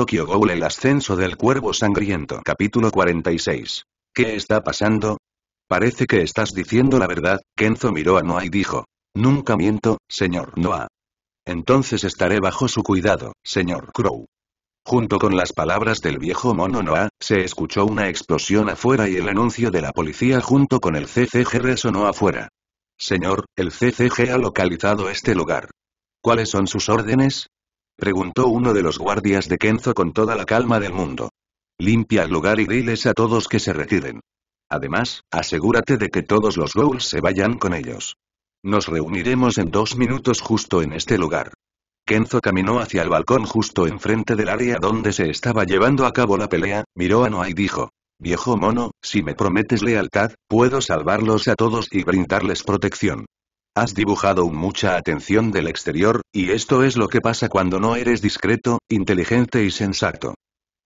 Tokyo El ascenso del cuervo sangriento Capítulo 46. ¿Qué está pasando? Parece que estás diciendo la verdad, Kenzo miró a Noah y dijo. Nunca miento, señor Noah. Entonces estaré bajo su cuidado, señor Crow. Junto con las palabras del viejo mono Noah, se escuchó una explosión afuera y el anuncio de la policía junto con el CCG resonó afuera. Señor, el CCG ha localizado este lugar. ¿Cuáles son sus órdenes? Preguntó uno de los guardias de Kenzo con toda la calma del mundo. Limpia el lugar y diles a todos que se retiren. Además, asegúrate de que todos los ghouls se vayan con ellos. Nos reuniremos en dos minutos justo en este lugar. Kenzo caminó hacia el balcón justo enfrente del área donde se estaba llevando a cabo la pelea, miró a Noah y dijo, Viejo mono, si me prometes lealtad, puedo salvarlos a todos y brindarles protección. Has dibujado mucha atención del exterior, y esto es lo que pasa cuando no eres discreto, inteligente y sensato.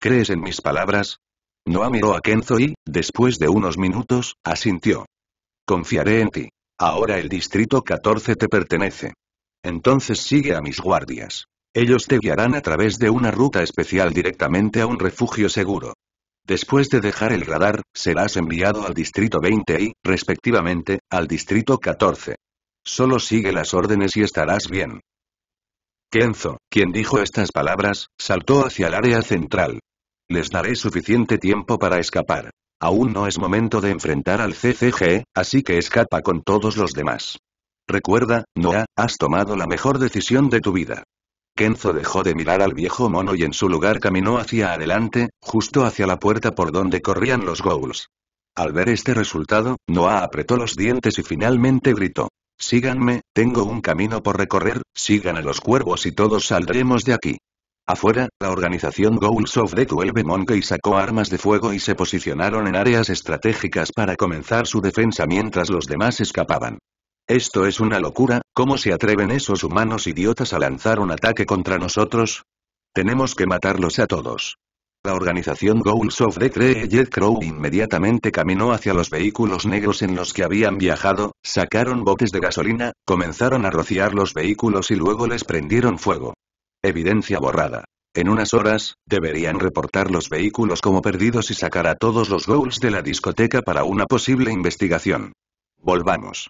¿Crees en mis palabras? Noah miró a Kenzo y, después de unos minutos, asintió. Confiaré en ti. Ahora el distrito 14 te pertenece. Entonces sigue a mis guardias. Ellos te guiarán a través de una ruta especial directamente a un refugio seguro. Después de dejar el radar, serás enviado al distrito 20 y, respectivamente, al distrito 14. Solo sigue las órdenes y estarás bien. Kenzo, quien dijo estas palabras, saltó hacia el área central. Les daré suficiente tiempo para escapar. Aún no es momento de enfrentar al CCG, así que escapa con todos los demás. Recuerda, Noah, has tomado la mejor decisión de tu vida. Kenzo dejó de mirar al viejo mono y en su lugar caminó hacia adelante, justo hacia la puerta por donde corrían los ghouls. Al ver este resultado, Noah apretó los dientes y finalmente gritó. Síganme, tengo un camino por recorrer, sigan a los cuervos y todos saldremos de aquí. Afuera, la organización Ghouls of the Twelve Monkey sacó armas de fuego y se posicionaron en áreas estratégicas para comenzar su defensa mientras los demás escapaban. Esto es una locura, ¿cómo se atreven esos humanos idiotas a lanzar un ataque contra nosotros? Tenemos que matarlos a todos. La organización Goals of the Jet Crow inmediatamente caminó hacia los vehículos negros en los que habían viajado, sacaron botes de gasolina, comenzaron a rociar los vehículos y luego les prendieron fuego. Evidencia borrada. En unas horas, deberían reportar los vehículos como perdidos y sacar a todos los Goals de la discoteca para una posible investigación. Volvamos.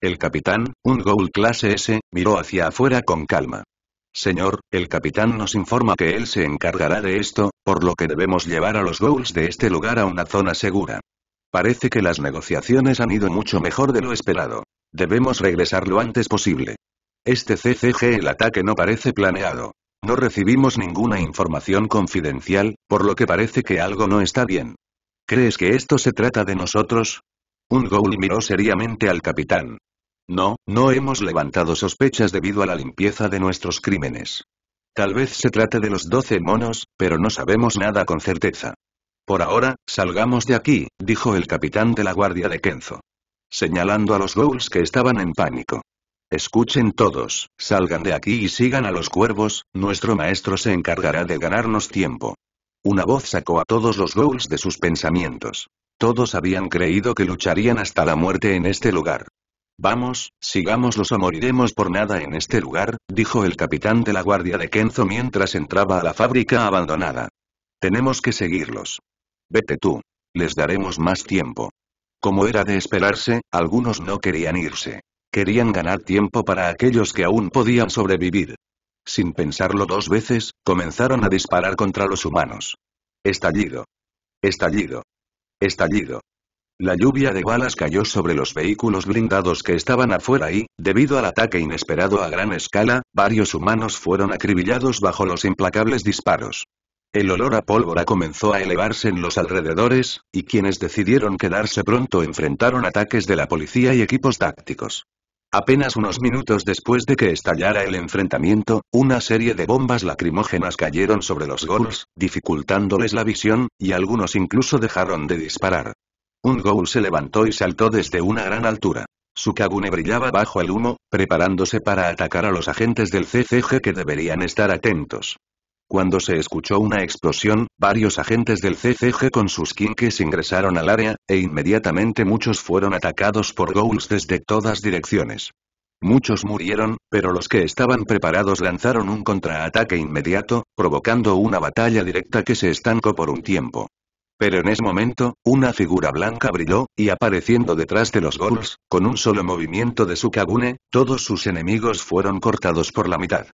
El capitán, un Goal clase S, miró hacia afuera con calma. Señor, el capitán nos informa que él se encargará de esto, por lo que debemos llevar a los ghouls de este lugar a una zona segura. Parece que las negociaciones han ido mucho mejor de lo esperado. Debemos regresar lo antes posible. Este CCG el ataque no parece planeado. No recibimos ninguna información confidencial, por lo que parece que algo no está bien. ¿Crees que esto se trata de nosotros? Un ghoul miró seriamente al capitán. No, no hemos levantado sospechas debido a la limpieza de nuestros crímenes. Tal vez se trate de los doce monos, pero no sabemos nada con certeza. Por ahora, salgamos de aquí, dijo el capitán de la guardia de Kenzo. Señalando a los ghouls que estaban en pánico. Escuchen todos, salgan de aquí y sigan a los cuervos, nuestro maestro se encargará de ganarnos tiempo. Una voz sacó a todos los ghouls de sus pensamientos. Todos habían creído que lucharían hasta la muerte en este lugar. Vamos, sigámoslos o moriremos por nada en este lugar, dijo el capitán de la guardia de Kenzo mientras entraba a la fábrica abandonada. Tenemos que seguirlos. Vete tú. Les daremos más tiempo. Como era de esperarse, algunos no querían irse. Querían ganar tiempo para aquellos que aún podían sobrevivir. Sin pensarlo dos veces, comenzaron a disparar contra los humanos. Estallido. Estallido. Estallido. La lluvia de balas cayó sobre los vehículos blindados que estaban afuera y, debido al ataque inesperado a gran escala, varios humanos fueron acribillados bajo los implacables disparos. El olor a pólvora comenzó a elevarse en los alrededores, y quienes decidieron quedarse pronto enfrentaron ataques de la policía y equipos tácticos. Apenas unos minutos después de que estallara el enfrentamiento, una serie de bombas lacrimógenas cayeron sobre los golos, dificultándoles la visión, y algunos incluso dejaron de disparar. Un ghoul se levantó y saltó desde una gran altura. Su cabune brillaba bajo el humo, preparándose para atacar a los agentes del CCG que deberían estar atentos. Cuando se escuchó una explosión, varios agentes del CCG con sus quinques ingresaron al área, e inmediatamente muchos fueron atacados por ghouls desde todas direcciones. Muchos murieron, pero los que estaban preparados lanzaron un contraataque inmediato, provocando una batalla directa que se estancó por un tiempo. Pero en ese momento, una figura blanca brilló, y apareciendo detrás de los Ghouls, con un solo movimiento de su Kagune, todos sus enemigos fueron cortados por la mitad.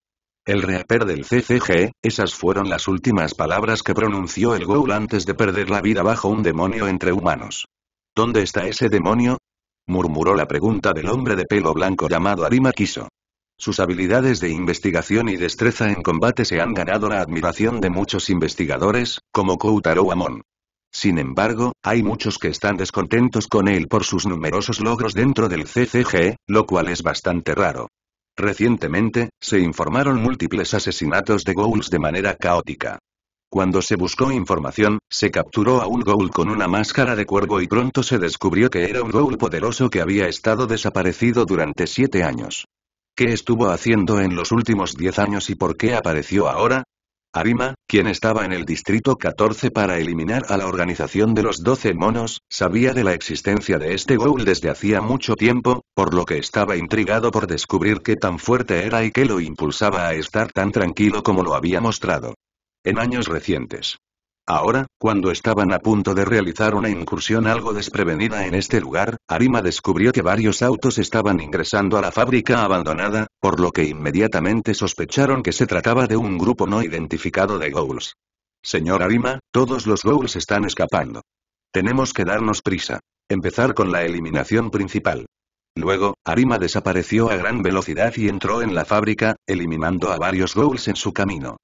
El reaper del CCG, esas fueron las últimas palabras que pronunció el Ghoul antes de perder la vida bajo un demonio entre humanos. ¿Dónde está ese demonio? murmuró la pregunta del hombre de pelo blanco llamado Arima Kiso. Sus habilidades de investigación y destreza en combate se han ganado la admiración de muchos investigadores, como Koutaro Amon. Sin embargo, hay muchos que están descontentos con él por sus numerosos logros dentro del CCG, lo cual es bastante raro. Recientemente, se informaron múltiples asesinatos de ghouls de manera caótica. Cuando se buscó información, se capturó a un ghoul con una máscara de cuervo y pronto se descubrió que era un ghoul poderoso que había estado desaparecido durante siete años. ¿Qué estuvo haciendo en los últimos 10 años y por qué apareció ahora? Arima, quien estaba en el Distrito 14 para eliminar a la organización de los 12 monos, sabía de la existencia de este Ghoul desde hacía mucho tiempo, por lo que estaba intrigado por descubrir qué tan fuerte era y qué lo impulsaba a estar tan tranquilo como lo había mostrado. En años recientes, Ahora, cuando estaban a punto de realizar una incursión algo desprevenida en este lugar, Arima descubrió que varios autos estaban ingresando a la fábrica abandonada, por lo que inmediatamente sospecharon que se trataba de un grupo no identificado de ghouls. Señor Arima, todos los ghouls están escapando. Tenemos que darnos prisa. Empezar con la eliminación principal. Luego, Arima desapareció a gran velocidad y entró en la fábrica, eliminando a varios ghouls en su camino.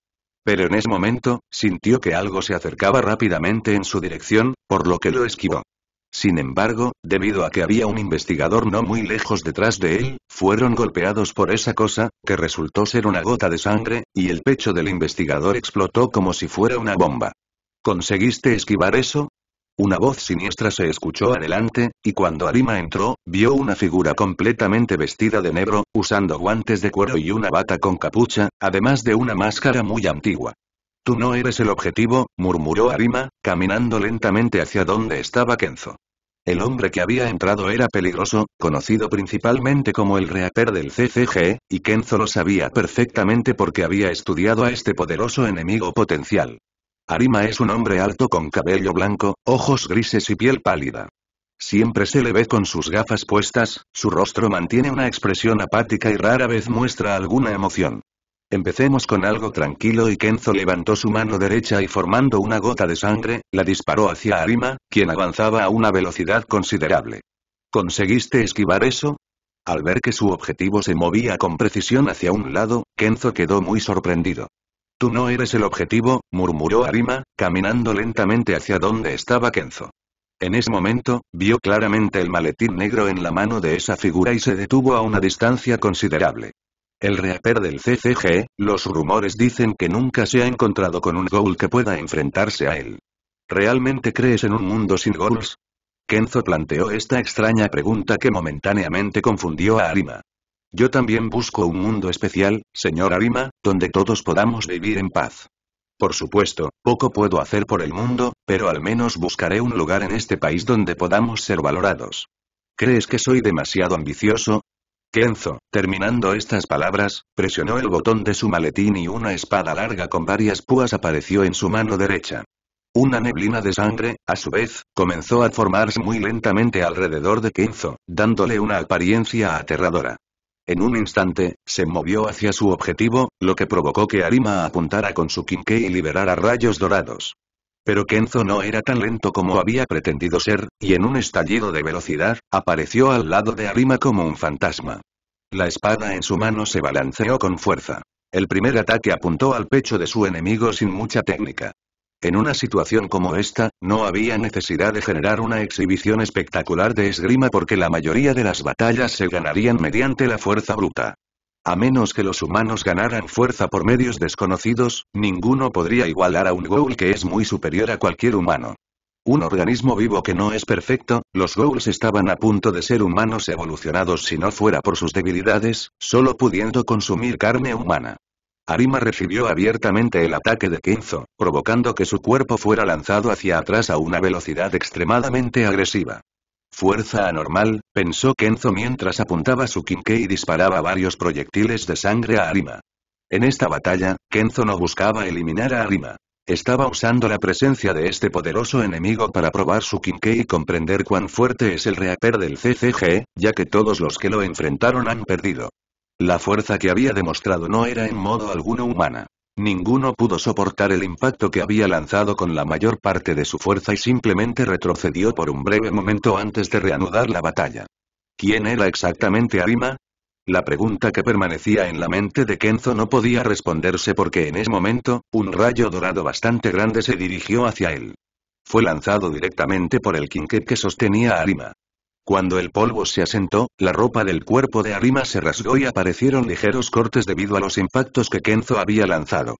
Pero en ese momento, sintió que algo se acercaba rápidamente en su dirección, por lo que lo esquivó. Sin embargo, debido a que había un investigador no muy lejos detrás de él, fueron golpeados por esa cosa, que resultó ser una gota de sangre, y el pecho del investigador explotó como si fuera una bomba. ¿Conseguiste esquivar eso? Una voz siniestra se escuchó adelante, y cuando Arima entró, vio una figura completamente vestida de negro, usando guantes de cuero y una bata con capucha, además de una máscara muy antigua. Tú no eres el objetivo, murmuró Arima, caminando lentamente hacia donde estaba Kenzo. El hombre que había entrado era peligroso, conocido principalmente como el reaper del CCG, y Kenzo lo sabía perfectamente porque había estudiado a este poderoso enemigo potencial. Arima es un hombre alto con cabello blanco, ojos grises y piel pálida. Siempre se le ve con sus gafas puestas, su rostro mantiene una expresión apática y rara vez muestra alguna emoción. Empecemos con algo tranquilo y Kenzo levantó su mano derecha y formando una gota de sangre, la disparó hacia Arima, quien avanzaba a una velocidad considerable. ¿Conseguiste esquivar eso? Al ver que su objetivo se movía con precisión hacia un lado, Kenzo quedó muy sorprendido. Tú no eres el objetivo, murmuró Arima, caminando lentamente hacia donde estaba Kenzo. En ese momento, vio claramente el maletín negro en la mano de esa figura y se detuvo a una distancia considerable. El reaper del CCG, los rumores dicen que nunca se ha encontrado con un Ghoul que pueda enfrentarse a él. ¿Realmente crees en un mundo sin Ghouls? Kenzo planteó esta extraña pregunta que momentáneamente confundió a Arima. Yo también busco un mundo especial, señor Arima, donde todos podamos vivir en paz. Por supuesto, poco puedo hacer por el mundo, pero al menos buscaré un lugar en este país donde podamos ser valorados. ¿Crees que soy demasiado ambicioso? Kenzo, terminando estas palabras, presionó el botón de su maletín y una espada larga con varias púas apareció en su mano derecha. Una neblina de sangre, a su vez, comenzó a formarse muy lentamente alrededor de Kenzo, dándole una apariencia aterradora. En un instante, se movió hacia su objetivo, lo que provocó que Arima apuntara con su kinkei y liberara rayos dorados. Pero Kenzo no era tan lento como había pretendido ser, y en un estallido de velocidad, apareció al lado de Arima como un fantasma. La espada en su mano se balanceó con fuerza. El primer ataque apuntó al pecho de su enemigo sin mucha técnica. En una situación como esta, no había necesidad de generar una exhibición espectacular de esgrima porque la mayoría de las batallas se ganarían mediante la fuerza bruta. A menos que los humanos ganaran fuerza por medios desconocidos, ninguno podría igualar a un ghoul que es muy superior a cualquier humano. Un organismo vivo que no es perfecto, los ghouls estaban a punto de ser humanos evolucionados si no fuera por sus debilidades, solo pudiendo consumir carne humana. Arima recibió abiertamente el ataque de Kenzo, provocando que su cuerpo fuera lanzado hacia atrás a una velocidad extremadamente agresiva. Fuerza anormal, pensó Kenzo mientras apuntaba su kinkei y disparaba varios proyectiles de sangre a Arima. En esta batalla, Kenzo no buscaba eliminar a Arima. Estaba usando la presencia de este poderoso enemigo para probar su kinkei y comprender cuán fuerte es el reaper del CCG, ya que todos los que lo enfrentaron han perdido. La fuerza que había demostrado no era en modo alguno humana. Ninguno pudo soportar el impacto que había lanzado con la mayor parte de su fuerza y simplemente retrocedió por un breve momento antes de reanudar la batalla. ¿Quién era exactamente Arima? La pregunta que permanecía en la mente de Kenzo no podía responderse porque en ese momento, un rayo dorado bastante grande se dirigió hacia él. Fue lanzado directamente por el quinqué que sostenía a Arima. Cuando el polvo se asentó, la ropa del cuerpo de Arima se rasgó y aparecieron ligeros cortes debido a los impactos que Kenzo había lanzado.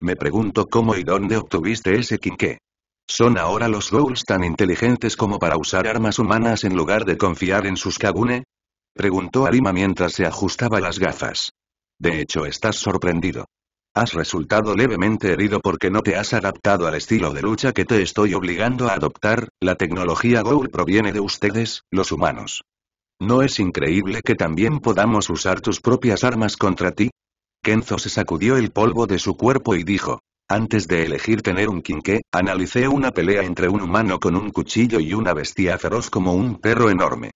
Me pregunto cómo y dónde obtuviste ese quinqué. ¿Son ahora los ghouls tan inteligentes como para usar armas humanas en lugar de confiar en sus kagune? Preguntó Arima mientras se ajustaba las gafas. De hecho, estás sorprendido. Has resultado levemente herido porque no te has adaptado al estilo de lucha que te estoy obligando a adoptar, la tecnología Goul proviene de ustedes, los humanos. ¿No es increíble que también podamos usar tus propias armas contra ti? Kenzo se sacudió el polvo de su cuerpo y dijo. Antes de elegir tener un quinqué, analicé una pelea entre un humano con un cuchillo y una bestia feroz como un perro enorme.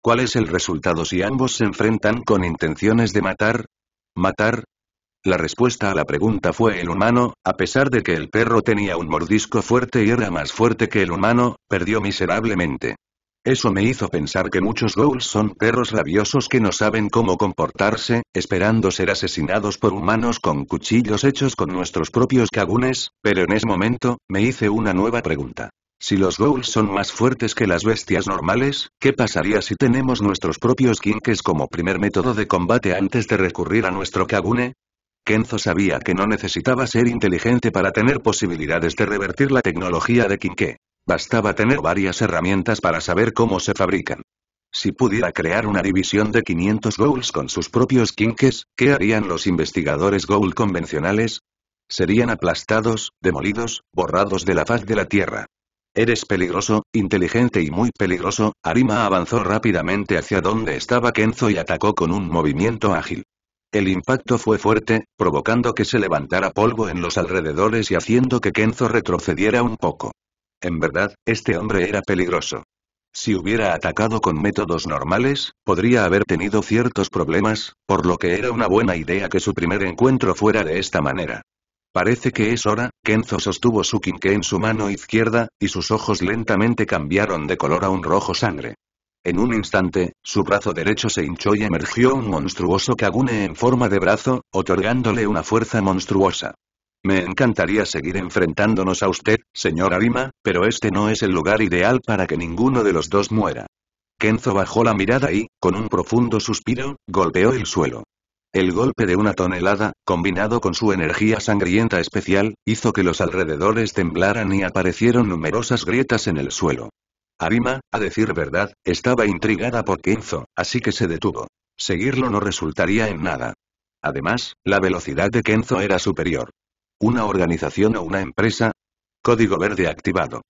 ¿Cuál es el resultado si ambos se enfrentan con intenciones de matar? Matar, la respuesta a la pregunta fue el humano, a pesar de que el perro tenía un mordisco fuerte y era más fuerte que el humano, perdió miserablemente. Eso me hizo pensar que muchos ghouls son perros rabiosos que no saben cómo comportarse, esperando ser asesinados por humanos con cuchillos hechos con nuestros propios cagunes, pero en ese momento, me hice una nueva pregunta. Si los ghouls son más fuertes que las bestias normales, ¿qué pasaría si tenemos nuestros propios quinques como primer método de combate antes de recurrir a nuestro cagune? Kenzo sabía que no necesitaba ser inteligente para tener posibilidades de revertir la tecnología de Kinke. Bastaba tener varias herramientas para saber cómo se fabrican. Si pudiera crear una división de 500 ghouls con sus propios Kinkes, ¿qué harían los investigadores ghoul convencionales? Serían aplastados, demolidos, borrados de la faz de la Tierra. Eres peligroso, inteligente y muy peligroso, Arima avanzó rápidamente hacia donde estaba Kenzo y atacó con un movimiento ágil. El impacto fue fuerte, provocando que se levantara polvo en los alrededores y haciendo que Kenzo retrocediera un poco. En verdad, este hombre era peligroso. Si hubiera atacado con métodos normales, podría haber tenido ciertos problemas, por lo que era una buena idea que su primer encuentro fuera de esta manera. Parece que es hora, Kenzo sostuvo su quinqué en su mano izquierda, y sus ojos lentamente cambiaron de color a un rojo sangre. En un instante, su brazo derecho se hinchó y emergió un monstruoso cagune en forma de brazo, otorgándole una fuerza monstruosa. Me encantaría seguir enfrentándonos a usted, señor Arima, pero este no es el lugar ideal para que ninguno de los dos muera. Kenzo bajó la mirada y, con un profundo suspiro, golpeó el suelo. El golpe de una tonelada, combinado con su energía sangrienta especial, hizo que los alrededores temblaran y aparecieron numerosas grietas en el suelo. Arima, a decir verdad, estaba intrigada por Kenzo, así que se detuvo. Seguirlo no resultaría en nada. Además, la velocidad de Kenzo era superior. ¿Una organización o una empresa? Código verde activado.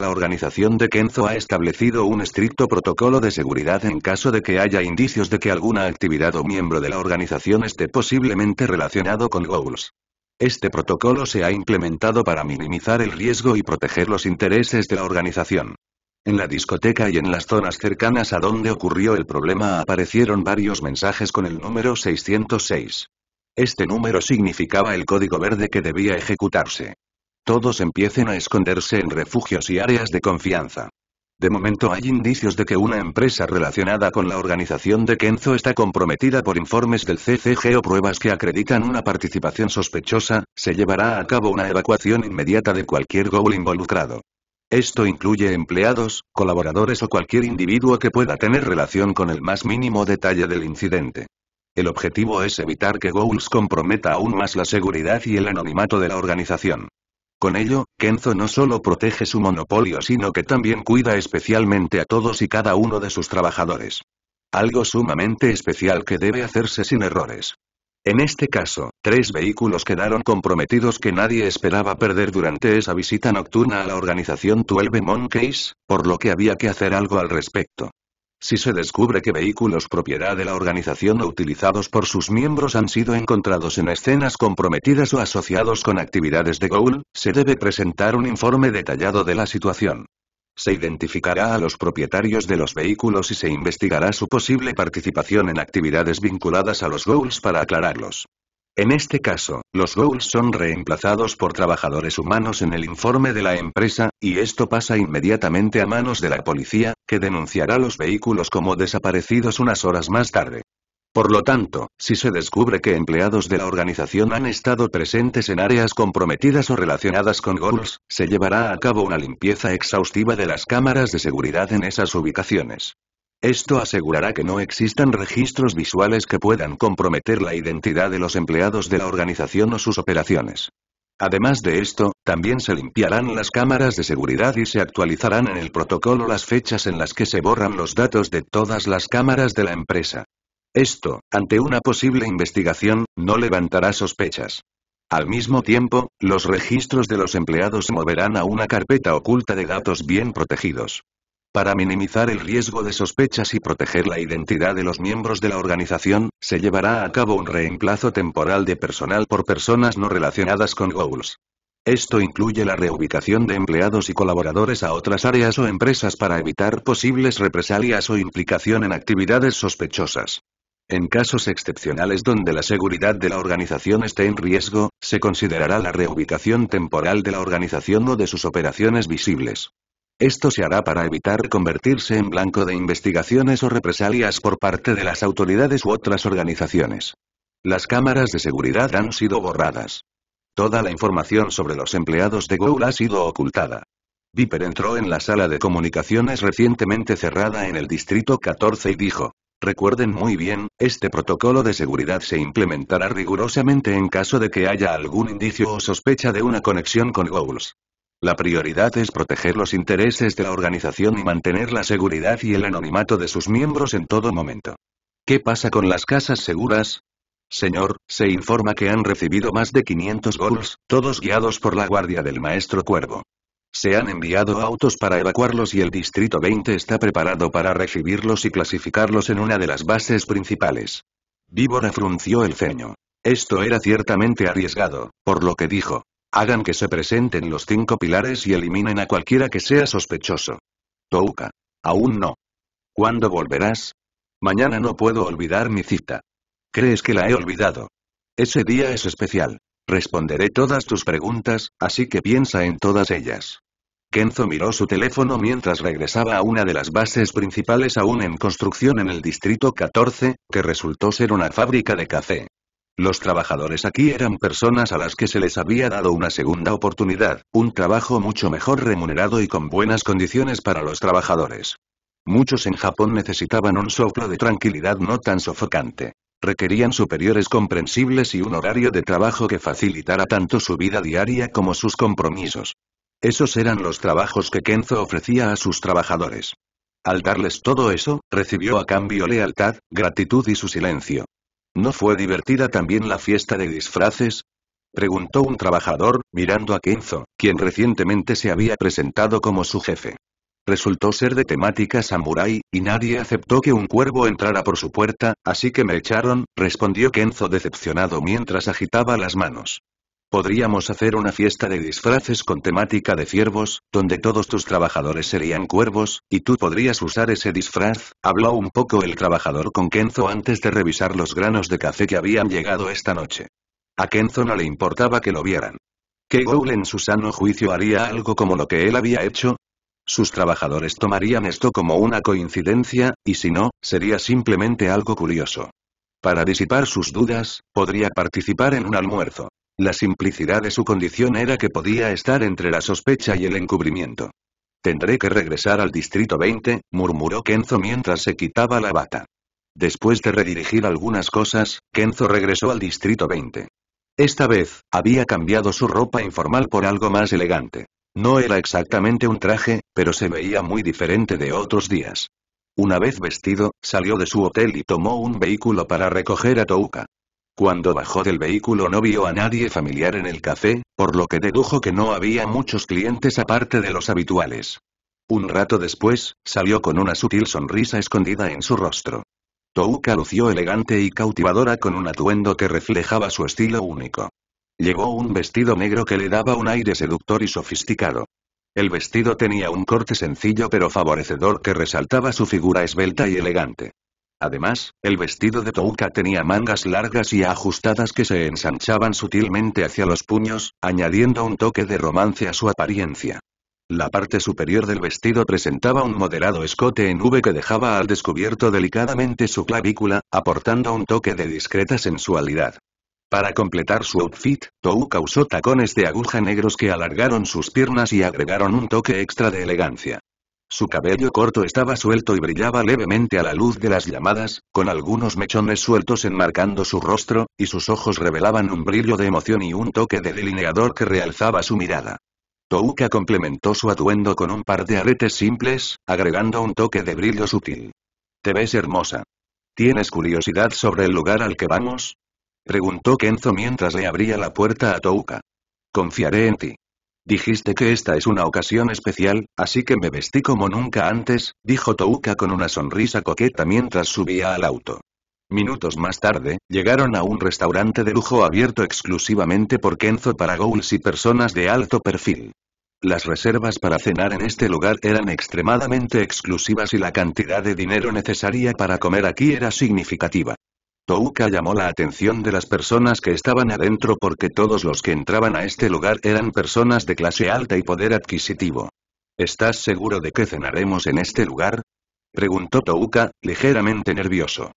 La organización de Kenzo ha establecido un estricto protocolo de seguridad en caso de que haya indicios de que alguna actividad o miembro de la organización esté posiblemente relacionado con Goals. Este protocolo se ha implementado para minimizar el riesgo y proteger los intereses de la organización. En la discoteca y en las zonas cercanas a donde ocurrió el problema aparecieron varios mensajes con el número 606. Este número significaba el código verde que debía ejecutarse. Todos empiecen a esconderse en refugios y áreas de confianza. De momento hay indicios de que una empresa relacionada con la organización de Kenzo está comprometida por informes del CCG o pruebas que acreditan una participación sospechosa, se llevará a cabo una evacuación inmediata de cualquier gol involucrado. Esto incluye empleados, colaboradores o cualquier individuo que pueda tener relación con el más mínimo detalle del incidente. El objetivo es evitar que Goals comprometa aún más la seguridad y el anonimato de la organización. Con ello, Kenzo no solo protege su monopolio sino que también cuida especialmente a todos y cada uno de sus trabajadores. Algo sumamente especial que debe hacerse sin errores. En este caso, Tres vehículos quedaron comprometidos que nadie esperaba perder durante esa visita nocturna a la organización 12 Monkeys, por lo que había que hacer algo al respecto. Si se descubre que vehículos propiedad de la organización o utilizados por sus miembros han sido encontrados en escenas comprometidas o asociados con actividades de Goul, se debe presentar un informe detallado de la situación. Se identificará a los propietarios de los vehículos y se investigará su posible participación en actividades vinculadas a los Goals para aclararlos. En este caso, los ghouls son reemplazados por trabajadores humanos en el informe de la empresa, y esto pasa inmediatamente a manos de la policía, que denunciará los vehículos como desaparecidos unas horas más tarde. Por lo tanto, si se descubre que empleados de la organización han estado presentes en áreas comprometidas o relacionadas con ghouls, se llevará a cabo una limpieza exhaustiva de las cámaras de seguridad en esas ubicaciones. Esto asegurará que no existan registros visuales que puedan comprometer la identidad de los empleados de la organización o sus operaciones. Además de esto, también se limpiarán las cámaras de seguridad y se actualizarán en el protocolo las fechas en las que se borran los datos de todas las cámaras de la empresa. Esto, ante una posible investigación, no levantará sospechas. Al mismo tiempo, los registros de los empleados se moverán a una carpeta oculta de datos bien protegidos. Para minimizar el riesgo de sospechas y proteger la identidad de los miembros de la organización, se llevará a cabo un reemplazo temporal de personal por personas no relacionadas con Goals. Esto incluye la reubicación de empleados y colaboradores a otras áreas o empresas para evitar posibles represalias o implicación en actividades sospechosas. En casos excepcionales donde la seguridad de la organización esté en riesgo, se considerará la reubicación temporal de la organización o de sus operaciones visibles. Esto se hará para evitar convertirse en blanco de investigaciones o represalias por parte de las autoridades u otras organizaciones. Las cámaras de seguridad han sido borradas. Toda la información sobre los empleados de Google ha sido ocultada. Viper entró en la sala de comunicaciones recientemente cerrada en el Distrito 14 y dijo, Recuerden muy bien, este protocolo de seguridad se implementará rigurosamente en caso de que haya algún indicio o sospecha de una conexión con Gouls. La prioridad es proteger los intereses de la organización y mantener la seguridad y el anonimato de sus miembros en todo momento. ¿Qué pasa con las casas seguras? Señor, se informa que han recibido más de 500 gols, todos guiados por la guardia del maestro Cuervo. Se han enviado autos para evacuarlos y el Distrito 20 está preparado para recibirlos y clasificarlos en una de las bases principales. Víbora frunció el ceño. Esto era ciertamente arriesgado, por lo que dijo, Hagan que se presenten los cinco pilares y eliminen a cualquiera que sea sospechoso. Touka. Aún no. ¿Cuándo volverás? Mañana no puedo olvidar mi cita. ¿Crees que la he olvidado? Ese día es especial. Responderé todas tus preguntas, así que piensa en todas ellas. Kenzo miró su teléfono mientras regresaba a una de las bases principales aún en construcción en el Distrito 14, que resultó ser una fábrica de café. Los trabajadores aquí eran personas a las que se les había dado una segunda oportunidad, un trabajo mucho mejor remunerado y con buenas condiciones para los trabajadores. Muchos en Japón necesitaban un soplo de tranquilidad no tan sofocante. Requerían superiores comprensibles y un horario de trabajo que facilitara tanto su vida diaria como sus compromisos. Esos eran los trabajos que Kenzo ofrecía a sus trabajadores. Al darles todo eso, recibió a cambio lealtad, gratitud y su silencio. ¿No fue divertida también la fiesta de disfraces? Preguntó un trabajador, mirando a Kenzo, quien recientemente se había presentado como su jefe. Resultó ser de temática samurái, y nadie aceptó que un cuervo entrara por su puerta, así que me echaron, respondió Kenzo decepcionado mientras agitaba las manos. Podríamos hacer una fiesta de disfraces con temática de ciervos, donde todos tus trabajadores serían cuervos, y tú podrías usar ese disfraz, habló un poco el trabajador con Kenzo antes de revisar los granos de café que habían llegado esta noche. A Kenzo no le importaba que lo vieran. ¿Que Goul en su sano juicio haría algo como lo que él había hecho? Sus trabajadores tomarían esto como una coincidencia, y si no, sería simplemente algo curioso. Para disipar sus dudas, podría participar en un almuerzo. La simplicidad de su condición era que podía estar entre la sospecha y el encubrimiento. Tendré que regresar al Distrito 20, murmuró Kenzo mientras se quitaba la bata. Después de redirigir algunas cosas, Kenzo regresó al Distrito 20. Esta vez, había cambiado su ropa informal por algo más elegante. No era exactamente un traje, pero se veía muy diferente de otros días. Una vez vestido, salió de su hotel y tomó un vehículo para recoger a Touka. Cuando bajó del vehículo no vio a nadie familiar en el café, por lo que dedujo que no había muchos clientes aparte de los habituales. Un rato después, salió con una sutil sonrisa escondida en su rostro. Touka lució elegante y cautivadora con un atuendo que reflejaba su estilo único. Llevó un vestido negro que le daba un aire seductor y sofisticado. El vestido tenía un corte sencillo pero favorecedor que resaltaba su figura esbelta y elegante. Además, el vestido de Touka tenía mangas largas y ajustadas que se ensanchaban sutilmente hacia los puños, añadiendo un toque de romance a su apariencia. La parte superior del vestido presentaba un moderado escote en V que dejaba al descubierto delicadamente su clavícula, aportando un toque de discreta sensualidad. Para completar su outfit, Touka usó tacones de aguja negros que alargaron sus piernas y agregaron un toque extra de elegancia. Su cabello corto estaba suelto y brillaba levemente a la luz de las llamadas, con algunos mechones sueltos enmarcando su rostro, y sus ojos revelaban un brillo de emoción y un toque de delineador que realzaba su mirada. Touka complementó su atuendo con un par de aretes simples, agregando un toque de brillo sutil. Te ves hermosa. ¿Tienes curiosidad sobre el lugar al que vamos? Preguntó Kenzo mientras le abría la puerta a Touka. Confiaré en ti. Dijiste que esta es una ocasión especial, así que me vestí como nunca antes, dijo Touka con una sonrisa coqueta mientras subía al auto. Minutos más tarde, llegaron a un restaurante de lujo abierto exclusivamente por Kenzo para ghouls y personas de alto perfil. Las reservas para cenar en este lugar eran extremadamente exclusivas y la cantidad de dinero necesaria para comer aquí era significativa. Touka llamó la atención de las personas que estaban adentro porque todos los que entraban a este lugar eran personas de clase alta y poder adquisitivo. ¿Estás seguro de que cenaremos en este lugar? Preguntó Touka, ligeramente nervioso.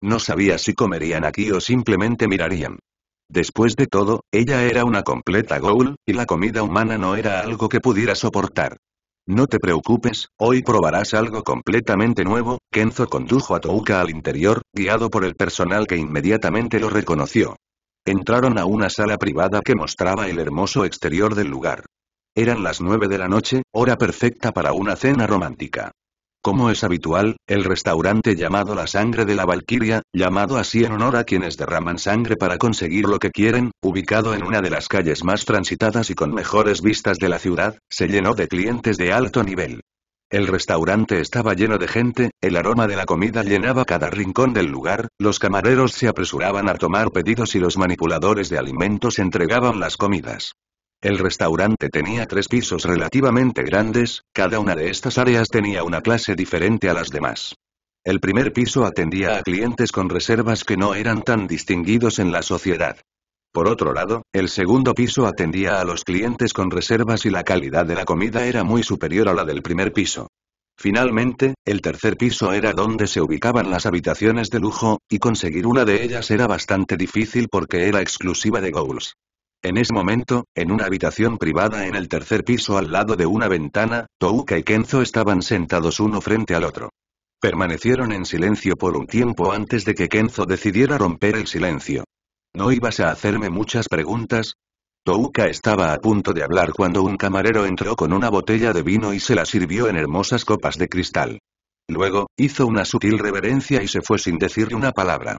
No sabía si comerían aquí o simplemente mirarían. Después de todo, ella era una completa ghoul, y la comida humana no era algo que pudiera soportar. No te preocupes, hoy probarás algo completamente nuevo, Kenzo condujo a Touka al interior, guiado por el personal que inmediatamente lo reconoció. Entraron a una sala privada que mostraba el hermoso exterior del lugar. Eran las nueve de la noche, hora perfecta para una cena romántica. Como es habitual, el restaurante llamado La Sangre de la Valquiria, llamado así en honor a quienes derraman sangre para conseguir lo que quieren, ubicado en una de las calles más transitadas y con mejores vistas de la ciudad, se llenó de clientes de alto nivel. El restaurante estaba lleno de gente, el aroma de la comida llenaba cada rincón del lugar, los camareros se apresuraban a tomar pedidos y los manipuladores de alimentos entregaban las comidas. El restaurante tenía tres pisos relativamente grandes, cada una de estas áreas tenía una clase diferente a las demás. El primer piso atendía a clientes con reservas que no eran tan distinguidos en la sociedad. Por otro lado, el segundo piso atendía a los clientes con reservas y la calidad de la comida era muy superior a la del primer piso. Finalmente, el tercer piso era donde se ubicaban las habitaciones de lujo, y conseguir una de ellas era bastante difícil porque era exclusiva de Goals. En ese momento, en una habitación privada en el tercer piso al lado de una ventana, Touka y Kenzo estaban sentados uno frente al otro. Permanecieron en silencio por un tiempo antes de que Kenzo decidiera romper el silencio. ¿No ibas a hacerme muchas preguntas? Touka estaba a punto de hablar cuando un camarero entró con una botella de vino y se la sirvió en hermosas copas de cristal. Luego, hizo una sutil reverencia y se fue sin decir una palabra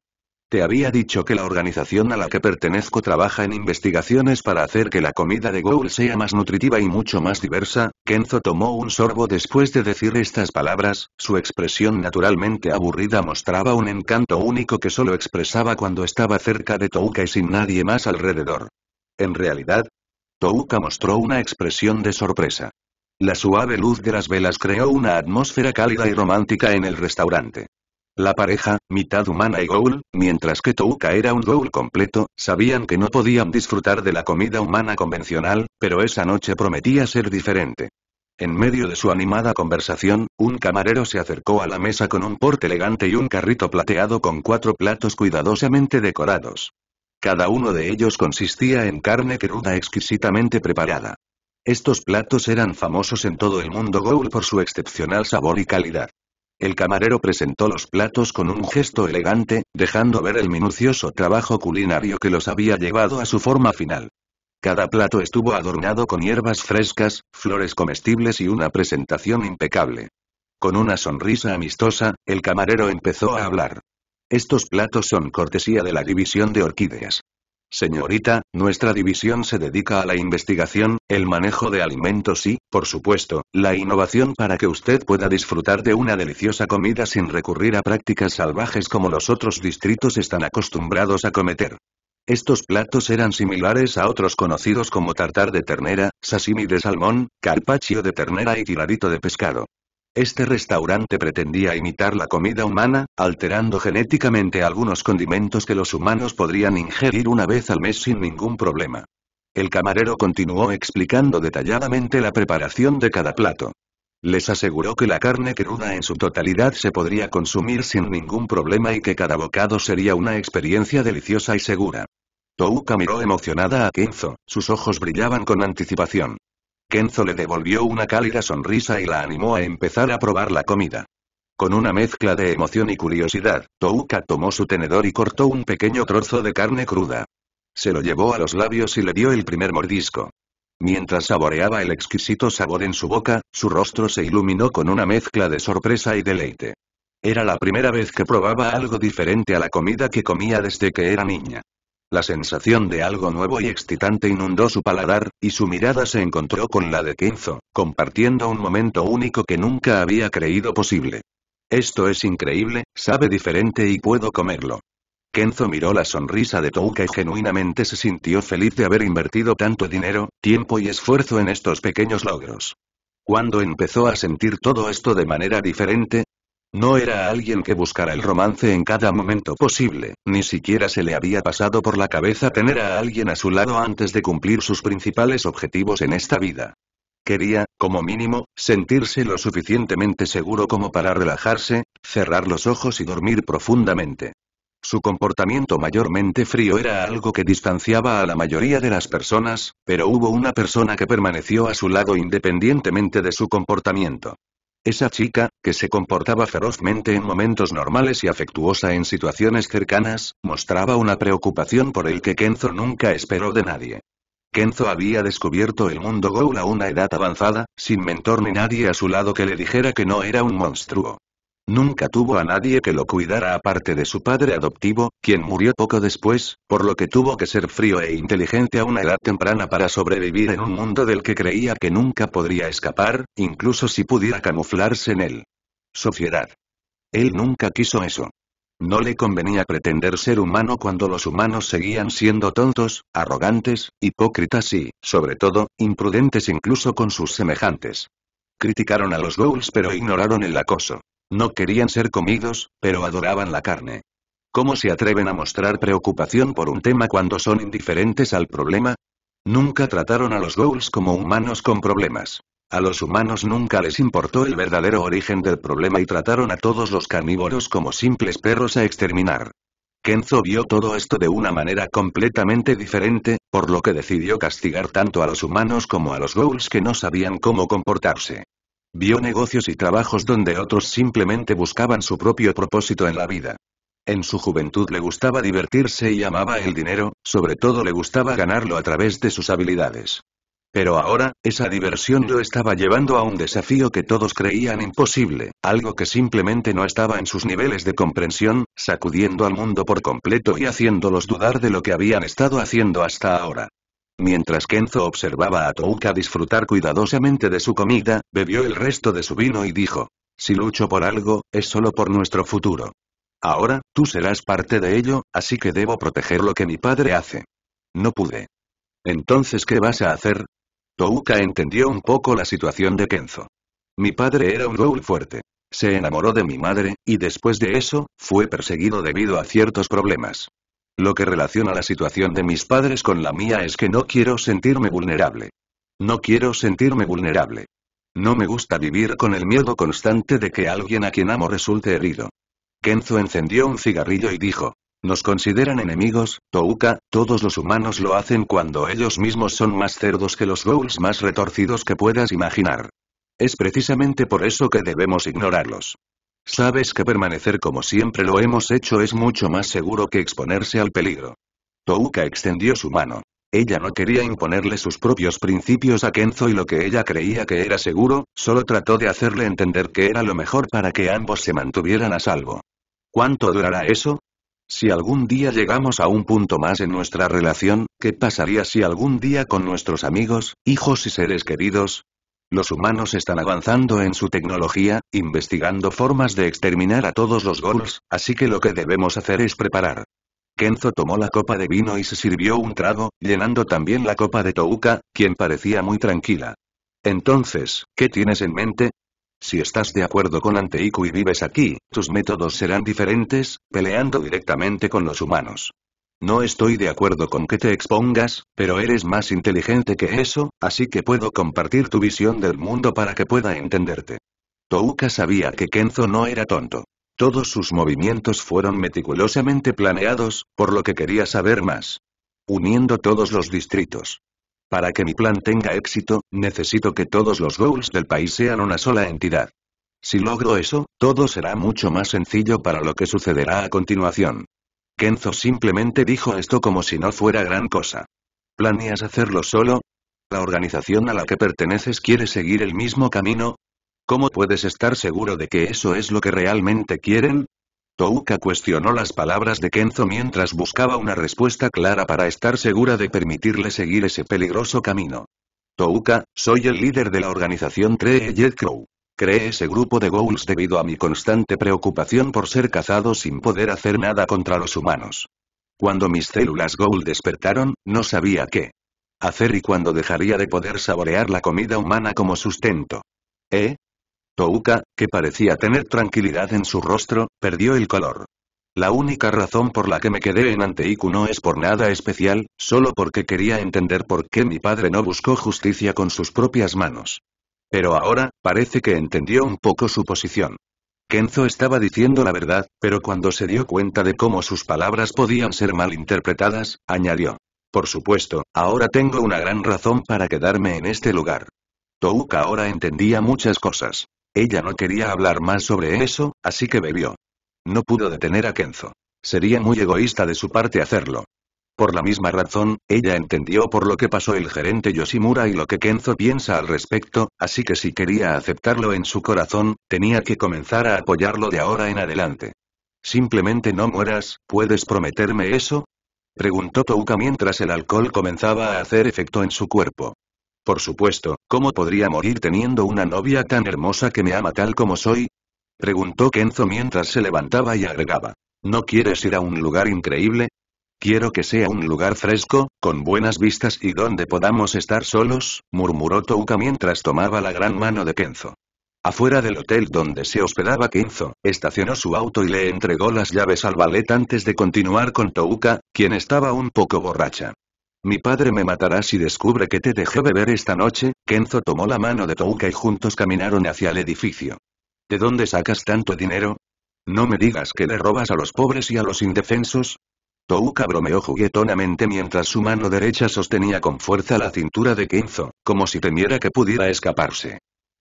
había dicho que la organización a la que pertenezco trabaja en investigaciones para hacer que la comida de Goul sea más nutritiva y mucho más diversa. Kenzo tomó un sorbo después de decir estas palabras, su expresión naturalmente aburrida mostraba un encanto único que solo expresaba cuando estaba cerca de Touka y sin nadie más alrededor. En realidad, Touka mostró una expresión de sorpresa. La suave luz de las velas creó una atmósfera cálida y romántica en el restaurante. La pareja, mitad humana y ghoul, mientras que Touka era un ghoul completo, sabían que no podían disfrutar de la comida humana convencional, pero esa noche prometía ser diferente. En medio de su animada conversación, un camarero se acercó a la mesa con un porte elegante y un carrito plateado con cuatro platos cuidadosamente decorados. Cada uno de ellos consistía en carne cruda exquisitamente preparada. Estos platos eran famosos en todo el mundo Goul por su excepcional sabor y calidad. El camarero presentó los platos con un gesto elegante, dejando ver el minucioso trabajo culinario que los había llevado a su forma final. Cada plato estuvo adornado con hierbas frescas, flores comestibles y una presentación impecable. Con una sonrisa amistosa, el camarero empezó a hablar. Estos platos son cortesía de la división de orquídeas. Señorita, nuestra división se dedica a la investigación, el manejo de alimentos y, por supuesto, la innovación para que usted pueda disfrutar de una deliciosa comida sin recurrir a prácticas salvajes como los otros distritos están acostumbrados a cometer. Estos platos eran similares a otros conocidos como tartar de ternera, sashimi de salmón, carpaccio de ternera y tiradito de pescado. Este restaurante pretendía imitar la comida humana, alterando genéticamente algunos condimentos que los humanos podrían ingerir una vez al mes sin ningún problema. El camarero continuó explicando detalladamente la preparación de cada plato. Les aseguró que la carne cruda en su totalidad se podría consumir sin ningún problema y que cada bocado sería una experiencia deliciosa y segura. Touka miró emocionada a Kenzo, sus ojos brillaban con anticipación. Kenzo le devolvió una cálida sonrisa y la animó a empezar a probar la comida. Con una mezcla de emoción y curiosidad, Touka tomó su tenedor y cortó un pequeño trozo de carne cruda. Se lo llevó a los labios y le dio el primer mordisco. Mientras saboreaba el exquisito sabor en su boca, su rostro se iluminó con una mezcla de sorpresa y deleite. Era la primera vez que probaba algo diferente a la comida que comía desde que era niña. La sensación de algo nuevo y excitante inundó su paladar, y su mirada se encontró con la de Kenzo, compartiendo un momento único que nunca había creído posible. Esto es increíble, sabe diferente y puedo comerlo. Kenzo miró la sonrisa de Touka y genuinamente se sintió feliz de haber invertido tanto dinero, tiempo y esfuerzo en estos pequeños logros. Cuando empezó a sentir todo esto de manera diferente, no era alguien que buscara el romance en cada momento posible, ni siquiera se le había pasado por la cabeza tener a alguien a su lado antes de cumplir sus principales objetivos en esta vida. Quería, como mínimo, sentirse lo suficientemente seguro como para relajarse, cerrar los ojos y dormir profundamente. Su comportamiento mayormente frío era algo que distanciaba a la mayoría de las personas, pero hubo una persona que permaneció a su lado independientemente de su comportamiento. Esa chica, que se comportaba ferozmente en momentos normales y afectuosa en situaciones cercanas, mostraba una preocupación por el que Kenzo nunca esperó de nadie. Kenzo había descubierto el mundo Ghoul a una edad avanzada, sin mentor ni nadie a su lado que le dijera que no era un monstruo. Nunca tuvo a nadie que lo cuidara aparte de su padre adoptivo, quien murió poco después, por lo que tuvo que ser frío e inteligente a una edad temprana para sobrevivir en un mundo del que creía que nunca podría escapar, incluso si pudiera camuflarse en él. Sociedad. Él nunca quiso eso. No le convenía pretender ser humano cuando los humanos seguían siendo tontos, arrogantes, hipócritas y, sobre todo, imprudentes incluso con sus semejantes. Criticaron a los Ghouls pero ignoraron el acoso. No querían ser comidos, pero adoraban la carne. ¿Cómo se atreven a mostrar preocupación por un tema cuando son indiferentes al problema? Nunca trataron a los ghouls como humanos con problemas. A los humanos nunca les importó el verdadero origen del problema y trataron a todos los carnívoros como simples perros a exterminar. Kenzo vio todo esto de una manera completamente diferente, por lo que decidió castigar tanto a los humanos como a los ghouls que no sabían cómo comportarse. Vio negocios y trabajos donde otros simplemente buscaban su propio propósito en la vida. En su juventud le gustaba divertirse y amaba el dinero, sobre todo le gustaba ganarlo a través de sus habilidades. Pero ahora, esa diversión lo estaba llevando a un desafío que todos creían imposible, algo que simplemente no estaba en sus niveles de comprensión, sacudiendo al mundo por completo y haciéndolos dudar de lo que habían estado haciendo hasta ahora. Mientras Kenzo observaba a Touka disfrutar cuidadosamente de su comida, bebió el resto de su vino y dijo. Si lucho por algo, es solo por nuestro futuro. Ahora, tú serás parte de ello, así que debo proteger lo que mi padre hace. No pude. Entonces, ¿qué vas a hacer? Touka entendió un poco la situación de Kenzo. Mi padre era un ghoul fuerte. Se enamoró de mi madre, y después de eso, fue perseguido debido a ciertos problemas. Lo que relaciona la situación de mis padres con la mía es que no quiero sentirme vulnerable. No quiero sentirme vulnerable. No me gusta vivir con el miedo constante de que alguien a quien amo resulte herido. Kenzo encendió un cigarrillo y dijo, nos consideran enemigos, Touka, todos los humanos lo hacen cuando ellos mismos son más cerdos que los ghouls más retorcidos que puedas imaginar. Es precisamente por eso que debemos ignorarlos. Sabes que permanecer como siempre lo hemos hecho es mucho más seguro que exponerse al peligro. Touka extendió su mano. Ella no quería imponerle sus propios principios a Kenzo y lo que ella creía que era seguro, solo trató de hacerle entender que era lo mejor para que ambos se mantuvieran a salvo. ¿Cuánto durará eso? Si algún día llegamos a un punto más en nuestra relación, ¿qué pasaría si algún día con nuestros amigos, hijos y seres queridos, los humanos están avanzando en su tecnología, investigando formas de exterminar a todos los ghouls, así que lo que debemos hacer es preparar. Kenzo tomó la copa de vino y se sirvió un trago, llenando también la copa de Touka, quien parecía muy tranquila. Entonces, ¿qué tienes en mente? Si estás de acuerdo con Anteiku y vives aquí, tus métodos serán diferentes, peleando directamente con los humanos. No estoy de acuerdo con que te expongas, pero eres más inteligente que eso, así que puedo compartir tu visión del mundo para que pueda entenderte. Touka sabía que Kenzo no era tonto. Todos sus movimientos fueron meticulosamente planeados, por lo que quería saber más. Uniendo todos los distritos. Para que mi plan tenga éxito, necesito que todos los goals del país sean una sola entidad. Si logro eso, todo será mucho más sencillo para lo que sucederá a continuación. Kenzo simplemente dijo esto como si no fuera gran cosa. ¿Planeas hacerlo solo? ¿La organización a la que perteneces quiere seguir el mismo camino? ¿Cómo puedes estar seguro de que eso es lo que realmente quieren? Touka cuestionó las palabras de Kenzo mientras buscaba una respuesta clara para estar segura de permitirle seguir ese peligroso camino. Touka, soy el líder de la organización Cree Jet Crow creé ese grupo de ghouls debido a mi constante preocupación por ser cazado sin poder hacer nada contra los humanos. Cuando mis células ghoul despertaron, no sabía qué hacer y cuando dejaría de poder saborear la comida humana como sustento. ¿Eh? Touka, que parecía tener tranquilidad en su rostro, perdió el color. La única razón por la que me quedé en Anteiku no es por nada especial, solo porque quería entender por qué mi padre no buscó justicia con sus propias manos. Pero ahora, parece que entendió un poco su posición. Kenzo estaba diciendo la verdad, pero cuando se dio cuenta de cómo sus palabras podían ser interpretadas, añadió. Por supuesto, ahora tengo una gran razón para quedarme en este lugar. Touka ahora entendía muchas cosas. Ella no quería hablar más sobre eso, así que bebió. No pudo detener a Kenzo. Sería muy egoísta de su parte hacerlo. Por la misma razón, ella entendió por lo que pasó el gerente Yoshimura y lo que Kenzo piensa al respecto, así que si quería aceptarlo en su corazón, tenía que comenzar a apoyarlo de ahora en adelante. Simplemente no mueras, ¿puedes prometerme eso? Preguntó Touka mientras el alcohol comenzaba a hacer efecto en su cuerpo. Por supuesto, ¿cómo podría morir teniendo una novia tan hermosa que me ama tal como soy? Preguntó Kenzo mientras se levantaba y agregaba. ¿No quieres ir a un lugar increíble? Quiero que sea un lugar fresco, con buenas vistas y donde podamos estar solos, murmuró Touka mientras tomaba la gran mano de Kenzo. Afuera del hotel donde se hospedaba Kenzo, estacionó su auto y le entregó las llaves al ballet antes de continuar con Touka, quien estaba un poco borracha. Mi padre me matará si descubre que te dejé beber esta noche, Kenzo tomó la mano de Touka y juntos caminaron hacia el edificio. ¿De dónde sacas tanto dinero? No me digas que le robas a los pobres y a los indefensos, Touka bromeó juguetonamente mientras su mano derecha sostenía con fuerza la cintura de Kenzo, como si temiera que pudiera escaparse.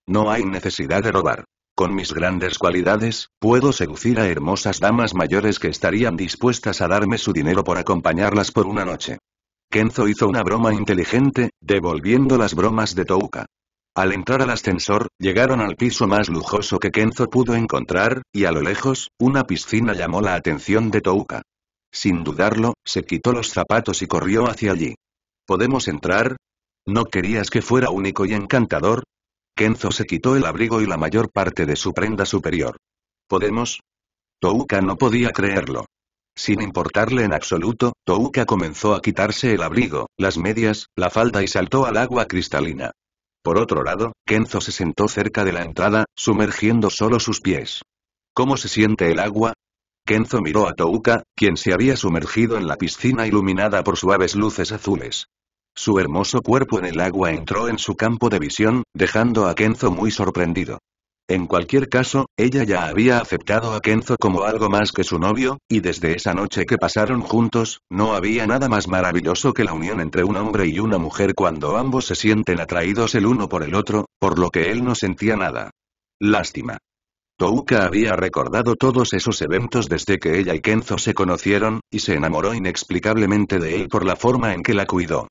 No hay necesidad de robar. Con mis grandes cualidades, puedo seducir a hermosas damas mayores que estarían dispuestas a darme su dinero por acompañarlas por una noche. Kenzo hizo una broma inteligente, devolviendo las bromas de Touka. Al entrar al ascensor, llegaron al piso más lujoso que Kenzo pudo encontrar, y a lo lejos, una piscina llamó la atención de Touka. Sin dudarlo, se quitó los zapatos y corrió hacia allí. ¿Podemos entrar? ¿No querías que fuera único y encantador? Kenzo se quitó el abrigo y la mayor parte de su prenda superior. ¿Podemos? Touka no podía creerlo. Sin importarle en absoluto, Touka comenzó a quitarse el abrigo, las medias, la falda y saltó al agua cristalina. Por otro lado, Kenzo se sentó cerca de la entrada, sumergiendo solo sus pies. ¿Cómo se siente el agua? Kenzo miró a Touka, quien se había sumergido en la piscina iluminada por suaves luces azules. Su hermoso cuerpo en el agua entró en su campo de visión, dejando a Kenzo muy sorprendido. En cualquier caso, ella ya había aceptado a Kenzo como algo más que su novio, y desde esa noche que pasaron juntos, no había nada más maravilloso que la unión entre un hombre y una mujer cuando ambos se sienten atraídos el uno por el otro, por lo que él no sentía nada. Lástima. Touka había recordado todos esos eventos desde que ella y Kenzo se conocieron, y se enamoró inexplicablemente de él por la forma en que la cuidó.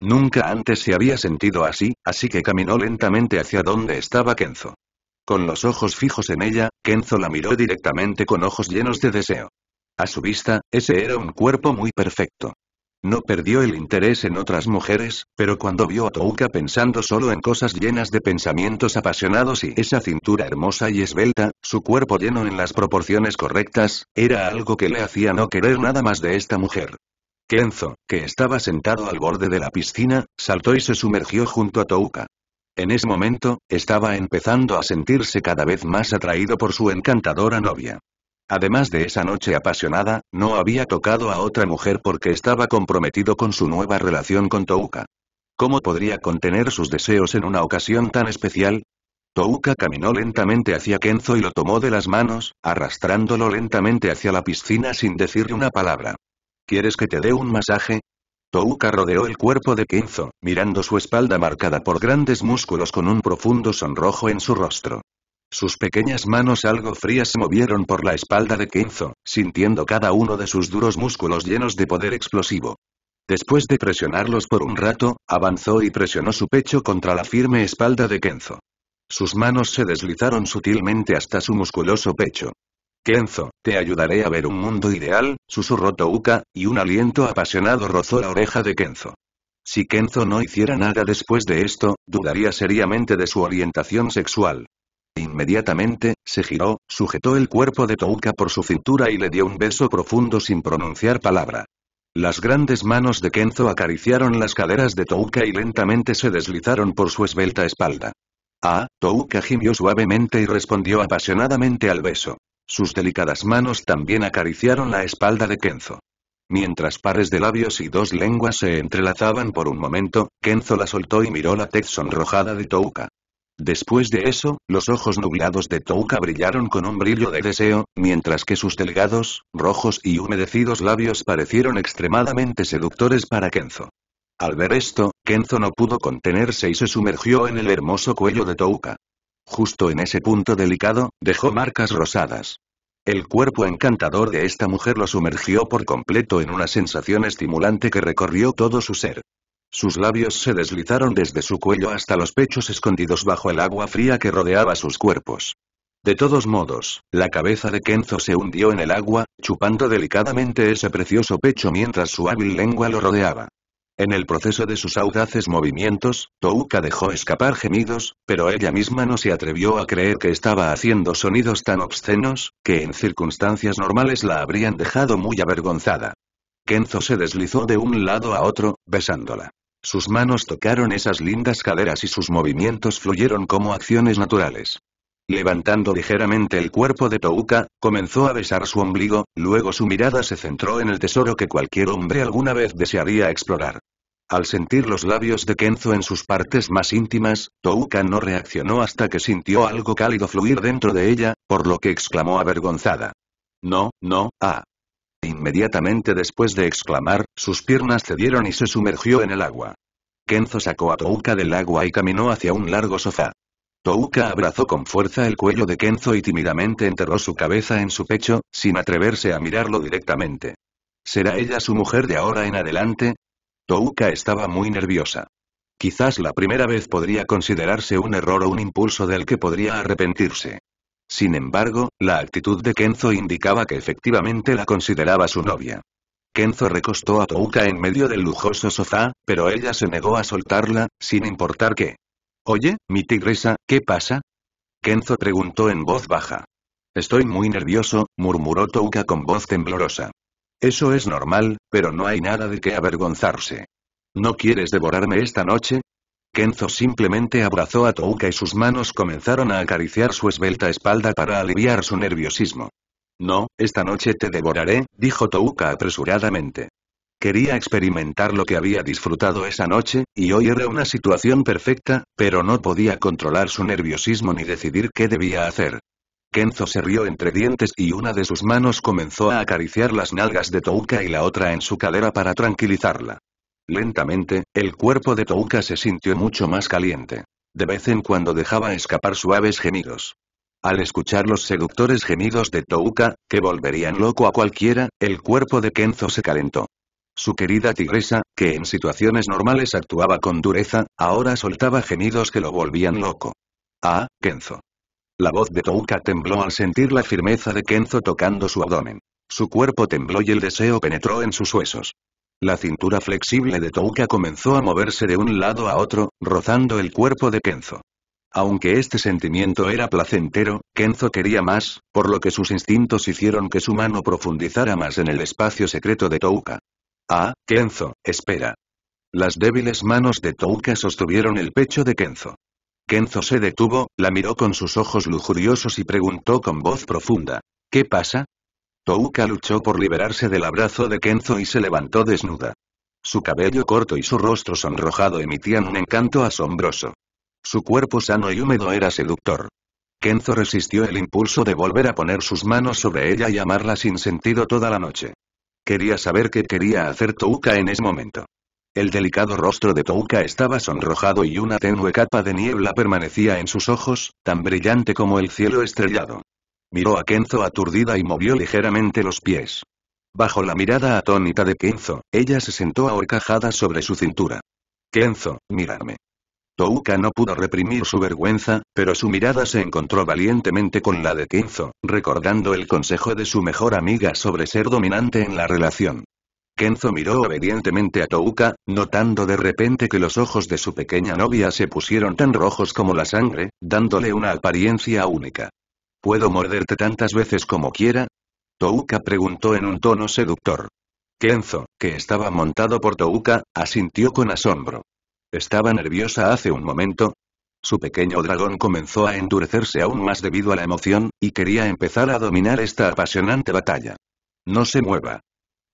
Nunca antes se había sentido así, así que caminó lentamente hacia donde estaba Kenzo. Con los ojos fijos en ella, Kenzo la miró directamente con ojos llenos de deseo. A su vista, ese era un cuerpo muy perfecto. No perdió el interés en otras mujeres, pero cuando vio a Touka pensando solo en cosas llenas de pensamientos apasionados y esa cintura hermosa y esbelta, su cuerpo lleno en las proporciones correctas, era algo que le hacía no querer nada más de esta mujer. Kenzo, que estaba sentado al borde de la piscina, saltó y se sumergió junto a Touka. En ese momento, estaba empezando a sentirse cada vez más atraído por su encantadora novia. Además de esa noche apasionada, no había tocado a otra mujer porque estaba comprometido con su nueva relación con Touka. ¿Cómo podría contener sus deseos en una ocasión tan especial? Touka caminó lentamente hacia Kenzo y lo tomó de las manos, arrastrándolo lentamente hacia la piscina sin decirle una palabra. ¿Quieres que te dé un masaje? Touka rodeó el cuerpo de Kenzo, mirando su espalda marcada por grandes músculos con un profundo sonrojo en su rostro. Sus pequeñas manos algo frías se movieron por la espalda de Kenzo, sintiendo cada uno de sus duros músculos llenos de poder explosivo. Después de presionarlos por un rato, avanzó y presionó su pecho contra la firme espalda de Kenzo. Sus manos se deslizaron sutilmente hasta su musculoso pecho. Kenzo, te ayudaré a ver un mundo ideal, susurró Touka, y un aliento apasionado rozó la oreja de Kenzo. Si Kenzo no hiciera nada después de esto, dudaría seriamente de su orientación sexual. Inmediatamente, se giró, sujetó el cuerpo de Touka por su cintura y le dio un beso profundo sin pronunciar palabra. Las grandes manos de Kenzo acariciaron las caderas de Touka y lentamente se deslizaron por su esbelta espalda. Ah, Touka gimió suavemente y respondió apasionadamente al beso. Sus delicadas manos también acariciaron la espalda de Kenzo. Mientras pares de labios y dos lenguas se entrelazaban por un momento, Kenzo la soltó y miró la tez sonrojada de Touka. Después de eso, los ojos nublados de Touka brillaron con un brillo de deseo, mientras que sus delgados, rojos y humedecidos labios parecieron extremadamente seductores para Kenzo. Al ver esto, Kenzo no pudo contenerse y se sumergió en el hermoso cuello de Touka. Justo en ese punto delicado, dejó marcas rosadas. El cuerpo encantador de esta mujer lo sumergió por completo en una sensación estimulante que recorrió todo su ser. Sus labios se deslizaron desde su cuello hasta los pechos escondidos bajo el agua fría que rodeaba sus cuerpos. De todos modos, la cabeza de Kenzo se hundió en el agua, chupando delicadamente ese precioso pecho mientras su hábil lengua lo rodeaba. En el proceso de sus audaces movimientos, Touka dejó escapar gemidos, pero ella misma no se atrevió a creer que estaba haciendo sonidos tan obscenos, que en circunstancias normales la habrían dejado muy avergonzada. Kenzo se deslizó de un lado a otro, besándola. Sus manos tocaron esas lindas caderas y sus movimientos fluyeron como acciones naturales. Levantando ligeramente el cuerpo de Touka, comenzó a besar su ombligo, luego su mirada se centró en el tesoro que cualquier hombre alguna vez desearía explorar. Al sentir los labios de Kenzo en sus partes más íntimas, Touka no reaccionó hasta que sintió algo cálido fluir dentro de ella, por lo que exclamó avergonzada. No, no, ah. Inmediatamente después de exclamar, sus piernas cedieron y se sumergió en el agua. Kenzo sacó a Touka del agua y caminó hacia un largo sofá. Touka abrazó con fuerza el cuello de Kenzo y tímidamente enterró su cabeza en su pecho, sin atreverse a mirarlo directamente. ¿Será ella su mujer de ahora en adelante? Touka estaba muy nerviosa. Quizás la primera vez podría considerarse un error o un impulso del que podría arrepentirse. Sin embargo, la actitud de Kenzo indicaba que efectivamente la consideraba su novia. Kenzo recostó a Touka en medio del lujoso sofá, pero ella se negó a soltarla, sin importar qué. Oye, mi tigresa, ¿qué pasa? Kenzo preguntó en voz baja. Estoy muy nervioso, murmuró Touka con voz temblorosa. Eso es normal, pero no hay nada de qué avergonzarse. ¿No quieres devorarme esta noche? Kenzo simplemente abrazó a Touka y sus manos comenzaron a acariciar su esbelta espalda para aliviar su nerviosismo. No, esta noche te devoraré, dijo Touka apresuradamente. Quería experimentar lo que había disfrutado esa noche, y hoy era una situación perfecta, pero no podía controlar su nerviosismo ni decidir qué debía hacer. Kenzo se rió entre dientes y una de sus manos comenzó a acariciar las nalgas de Touka y la otra en su cadera para tranquilizarla. Lentamente, el cuerpo de Touka se sintió mucho más caliente. De vez en cuando dejaba escapar suaves gemidos. Al escuchar los seductores gemidos de Touka, que volverían loco a cualquiera, el cuerpo de Kenzo se calentó. Su querida tigresa, que en situaciones normales actuaba con dureza, ahora soltaba gemidos que lo volvían loco. Ah, Kenzo. La voz de Touka tembló al sentir la firmeza de Kenzo tocando su abdomen. Su cuerpo tembló y el deseo penetró en sus huesos. La cintura flexible de Touka comenzó a moverse de un lado a otro, rozando el cuerpo de Kenzo. Aunque este sentimiento era placentero, Kenzo quería más, por lo que sus instintos hicieron que su mano profundizara más en el espacio secreto de Touka. Ah, Kenzo, espera. Las débiles manos de Touka sostuvieron el pecho de Kenzo. Kenzo se detuvo, la miró con sus ojos lujuriosos y preguntó con voz profunda. ¿Qué pasa? Touka luchó por liberarse del abrazo de Kenzo y se levantó desnuda. Su cabello corto y su rostro sonrojado emitían un encanto asombroso. Su cuerpo sano y húmedo era seductor. Kenzo resistió el impulso de volver a poner sus manos sobre ella y amarla sin sentido toda la noche. Quería saber qué quería hacer Touka en ese momento. El delicado rostro de Touka estaba sonrojado y una tenue capa de niebla permanecía en sus ojos, tan brillante como el cielo estrellado. Miró a Kenzo aturdida y movió ligeramente los pies. Bajo la mirada atónita de Kenzo, ella se sentó ahorcajada sobre su cintura. Kenzo, mírame. Touka no pudo reprimir su vergüenza, pero su mirada se encontró valientemente con la de Kenzo, recordando el consejo de su mejor amiga sobre ser dominante en la relación. Kenzo miró obedientemente a Touka, notando de repente que los ojos de su pequeña novia se pusieron tan rojos como la sangre, dándole una apariencia única. ¿Puedo morderte tantas veces como quiera? Touka preguntó en un tono seductor. Kenzo, que estaba montado por Touka, asintió con asombro. ¿Estaba nerviosa hace un momento? Su pequeño dragón comenzó a endurecerse aún más debido a la emoción, y quería empezar a dominar esta apasionante batalla. No se mueva.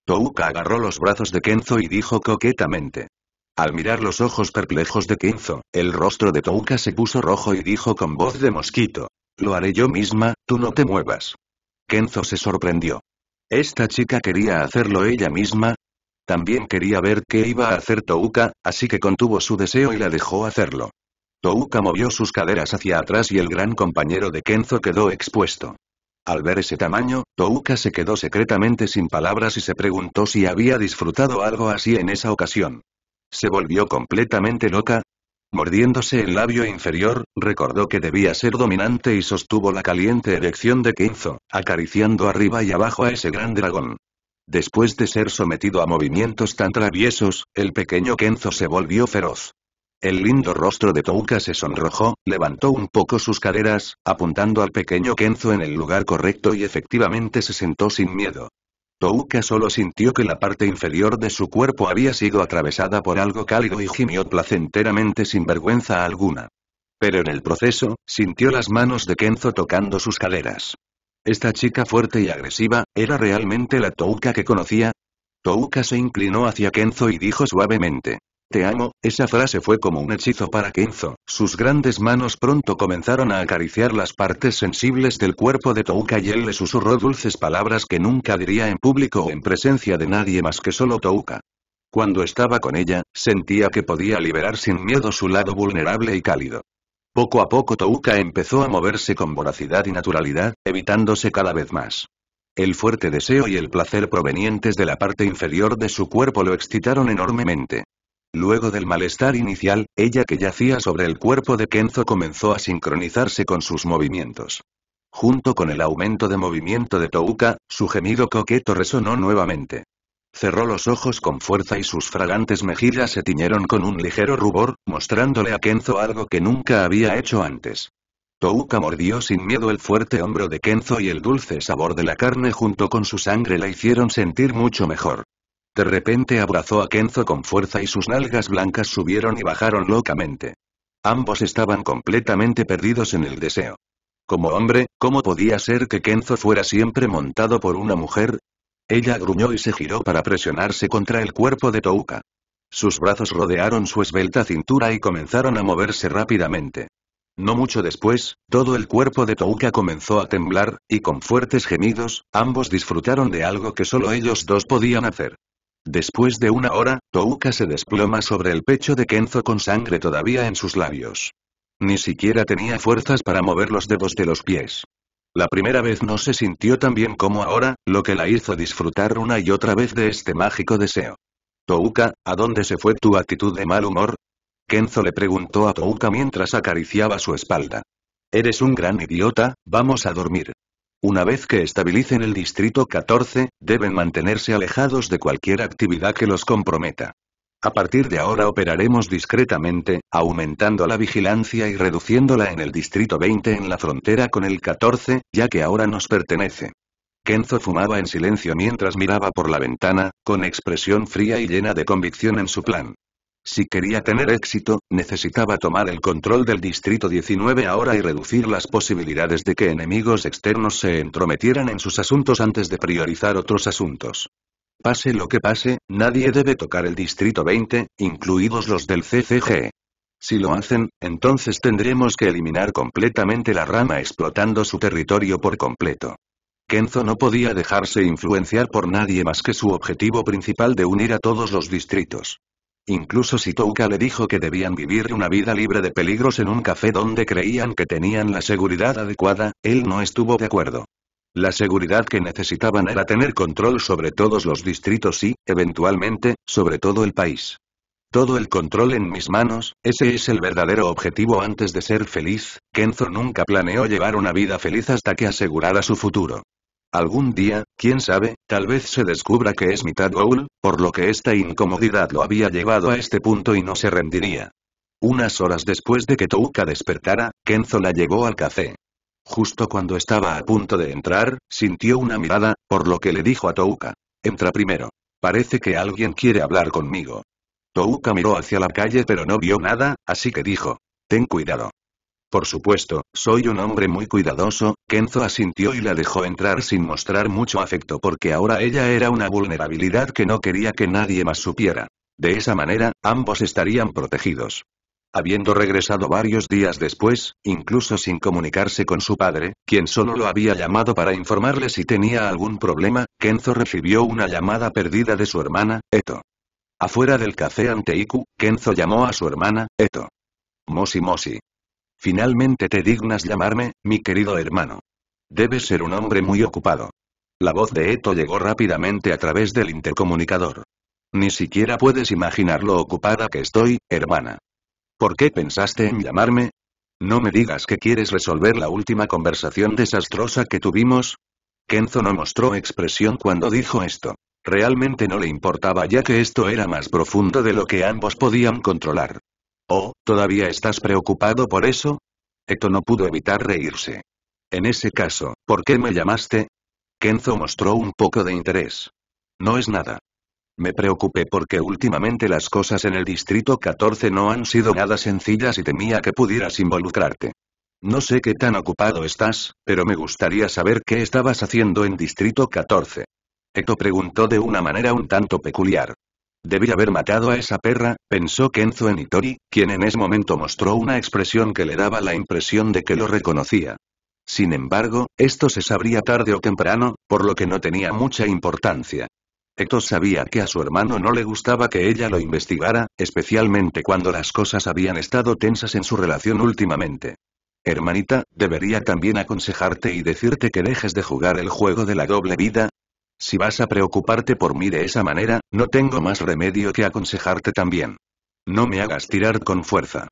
Touka agarró los brazos de Kenzo y dijo coquetamente. Al mirar los ojos perplejos de Kenzo, el rostro de Touka se puso rojo y dijo con voz de mosquito, lo haré yo misma, tú no te muevas. Kenzo se sorprendió. ¿Esta chica quería hacerlo ella misma? También quería ver qué iba a hacer Touka, así que contuvo su deseo y la dejó hacerlo. Touka movió sus caderas hacia atrás y el gran compañero de Kenzo quedó expuesto. Al ver ese tamaño, Touka se quedó secretamente sin palabras y se preguntó si había disfrutado algo así en esa ocasión. Se volvió completamente loca, Mordiéndose el labio inferior, recordó que debía ser dominante y sostuvo la caliente erección de Kenzo, acariciando arriba y abajo a ese gran dragón. Después de ser sometido a movimientos tan traviesos, el pequeño Kenzo se volvió feroz. El lindo rostro de Touka se sonrojó, levantó un poco sus caderas, apuntando al pequeño Kenzo en el lugar correcto y efectivamente se sentó sin miedo. Touka solo sintió que la parte inferior de su cuerpo había sido atravesada por algo cálido y gimió placenteramente sin vergüenza alguna. Pero en el proceso, sintió las manos de Kenzo tocando sus caderas. Esta chica fuerte y agresiva, ¿era realmente la Touka que conocía? Touka se inclinó hacia Kenzo y dijo suavemente. Te amo, esa frase fue como un hechizo para Kenzo, sus grandes manos pronto comenzaron a acariciar las partes sensibles del cuerpo de Touka y él le susurró dulces palabras que nunca diría en público o en presencia de nadie más que solo Touka. Cuando estaba con ella, sentía que podía liberar sin miedo su lado vulnerable y cálido. Poco a poco Touka empezó a moverse con voracidad y naturalidad, evitándose cada vez más. El fuerte deseo y el placer provenientes de la parte inferior de su cuerpo lo excitaron enormemente. Luego del malestar inicial, ella que yacía sobre el cuerpo de Kenzo comenzó a sincronizarse con sus movimientos. Junto con el aumento de movimiento de Touka, su gemido coqueto resonó nuevamente. Cerró los ojos con fuerza y sus fragantes mejillas se tiñeron con un ligero rubor, mostrándole a Kenzo algo que nunca había hecho antes. Touka mordió sin miedo el fuerte hombro de Kenzo y el dulce sabor de la carne junto con su sangre la hicieron sentir mucho mejor. De repente abrazó a Kenzo con fuerza y sus nalgas blancas subieron y bajaron locamente. Ambos estaban completamente perdidos en el deseo. Como hombre, ¿cómo podía ser que Kenzo fuera siempre montado por una mujer? Ella gruñó y se giró para presionarse contra el cuerpo de Touka. Sus brazos rodearon su esbelta cintura y comenzaron a moverse rápidamente. No mucho después, todo el cuerpo de Touka comenzó a temblar, y con fuertes gemidos, ambos disfrutaron de algo que solo ellos dos podían hacer. Después de una hora, Touka se desploma sobre el pecho de Kenzo con sangre todavía en sus labios. Ni siquiera tenía fuerzas para mover los dedos de los pies. La primera vez no se sintió tan bien como ahora, lo que la hizo disfrutar una y otra vez de este mágico deseo. Touka, ¿a dónde se fue tu actitud de mal humor? Kenzo le preguntó a Touka mientras acariciaba su espalda. Eres un gran idiota, vamos a dormir. Una vez que estabilicen el Distrito 14, deben mantenerse alejados de cualquier actividad que los comprometa. A partir de ahora operaremos discretamente, aumentando la vigilancia y reduciéndola en el Distrito 20 en la frontera con el 14, ya que ahora nos pertenece. Kenzo fumaba en silencio mientras miraba por la ventana, con expresión fría y llena de convicción en su plan. Si quería tener éxito, necesitaba tomar el control del Distrito 19 ahora y reducir las posibilidades de que enemigos externos se entrometieran en sus asuntos antes de priorizar otros asuntos. Pase lo que pase, nadie debe tocar el Distrito 20, incluidos los del CCG. Si lo hacen, entonces tendremos que eliminar completamente la rama explotando su territorio por completo. Kenzo no podía dejarse influenciar por nadie más que su objetivo principal de unir a todos los distritos. Incluso si Touka le dijo que debían vivir una vida libre de peligros en un café donde creían que tenían la seguridad adecuada, él no estuvo de acuerdo. La seguridad que necesitaban era tener control sobre todos los distritos y, eventualmente, sobre todo el país. Todo el control en mis manos, ese es el verdadero objetivo antes de ser feliz, Kenzo nunca planeó llevar una vida feliz hasta que asegurara su futuro. Algún día, quién sabe, tal vez se descubra que es mitad ghoul, por lo que esta incomodidad lo había llevado a este punto y no se rendiría. Unas horas después de que Touka despertara, Kenzo la llevó al café. Justo cuando estaba a punto de entrar, sintió una mirada, por lo que le dijo a Touka. Entra primero. Parece que alguien quiere hablar conmigo. Touka miró hacia la calle pero no vio nada, así que dijo. Ten cuidado. Por supuesto, soy un hombre muy cuidadoso, Kenzo asintió y la dejó entrar sin mostrar mucho afecto porque ahora ella era una vulnerabilidad que no quería que nadie más supiera. De esa manera, ambos estarían protegidos. Habiendo regresado varios días después, incluso sin comunicarse con su padre, quien solo lo había llamado para informarle si tenía algún problema, Kenzo recibió una llamada perdida de su hermana, Eto. Afuera del café Anteiku, Kenzo llamó a su hermana, Eto. Mosi Mosi. Finalmente te dignas llamarme, mi querido hermano. Debes ser un hombre muy ocupado. La voz de Eto llegó rápidamente a través del intercomunicador. Ni siquiera puedes imaginar lo ocupada que estoy, hermana. ¿Por qué pensaste en llamarme? No me digas que quieres resolver la última conversación desastrosa que tuvimos. Kenzo no mostró expresión cuando dijo esto. Realmente no le importaba ya que esto era más profundo de lo que ambos podían controlar. Oh, ¿todavía estás preocupado por eso? Eto no pudo evitar reírse. En ese caso, ¿por qué me llamaste? Kenzo mostró un poco de interés. No es nada. Me preocupé porque últimamente las cosas en el Distrito 14 no han sido nada sencillas y temía que pudieras involucrarte. No sé qué tan ocupado estás, pero me gustaría saber qué estabas haciendo en Distrito 14. Eto preguntó de una manera un tanto peculiar. Debí haber matado a esa perra, pensó Kenzo en Itori, quien en ese momento mostró una expresión que le daba la impresión de que lo reconocía. Sin embargo, esto se sabría tarde o temprano, por lo que no tenía mucha importancia. Eto sabía que a su hermano no le gustaba que ella lo investigara, especialmente cuando las cosas habían estado tensas en su relación últimamente. Hermanita, debería también aconsejarte y decirte que dejes de jugar el juego de la doble vida, si vas a preocuparte por mí de esa manera, no tengo más remedio que aconsejarte también. No me hagas tirar con fuerza.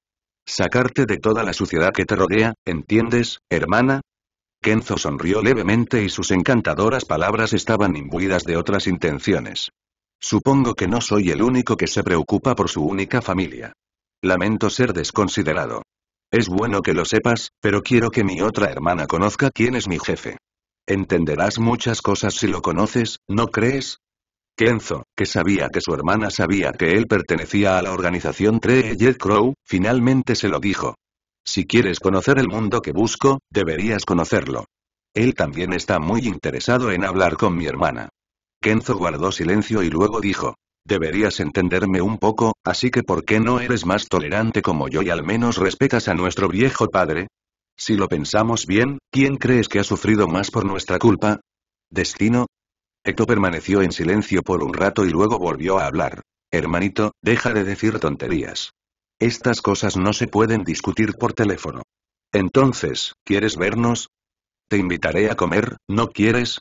Sacarte de toda la suciedad que te rodea, ¿entiendes, hermana? Kenzo sonrió levemente y sus encantadoras palabras estaban imbuidas de otras intenciones. Supongo que no soy el único que se preocupa por su única familia. Lamento ser desconsiderado. Es bueno que lo sepas, pero quiero que mi otra hermana conozca quién es mi jefe. Entenderás muchas cosas si lo conoces, ¿no crees? Kenzo, que sabía que su hermana sabía que él pertenecía a la organización Treyed Crow, finalmente se lo dijo. Si quieres conocer el mundo que busco, deberías conocerlo. Él también está muy interesado en hablar con mi hermana. Kenzo guardó silencio y luego dijo, deberías entenderme un poco, así que ¿por qué no eres más tolerante como yo y al menos respetas a nuestro viejo padre? Si lo pensamos bien, ¿quién crees que ha sufrido más por nuestra culpa? ¿Destino? Ecto permaneció en silencio por un rato y luego volvió a hablar. Hermanito, deja de decir tonterías. Estas cosas no se pueden discutir por teléfono. Entonces, ¿quieres vernos? Te invitaré a comer, ¿no quieres?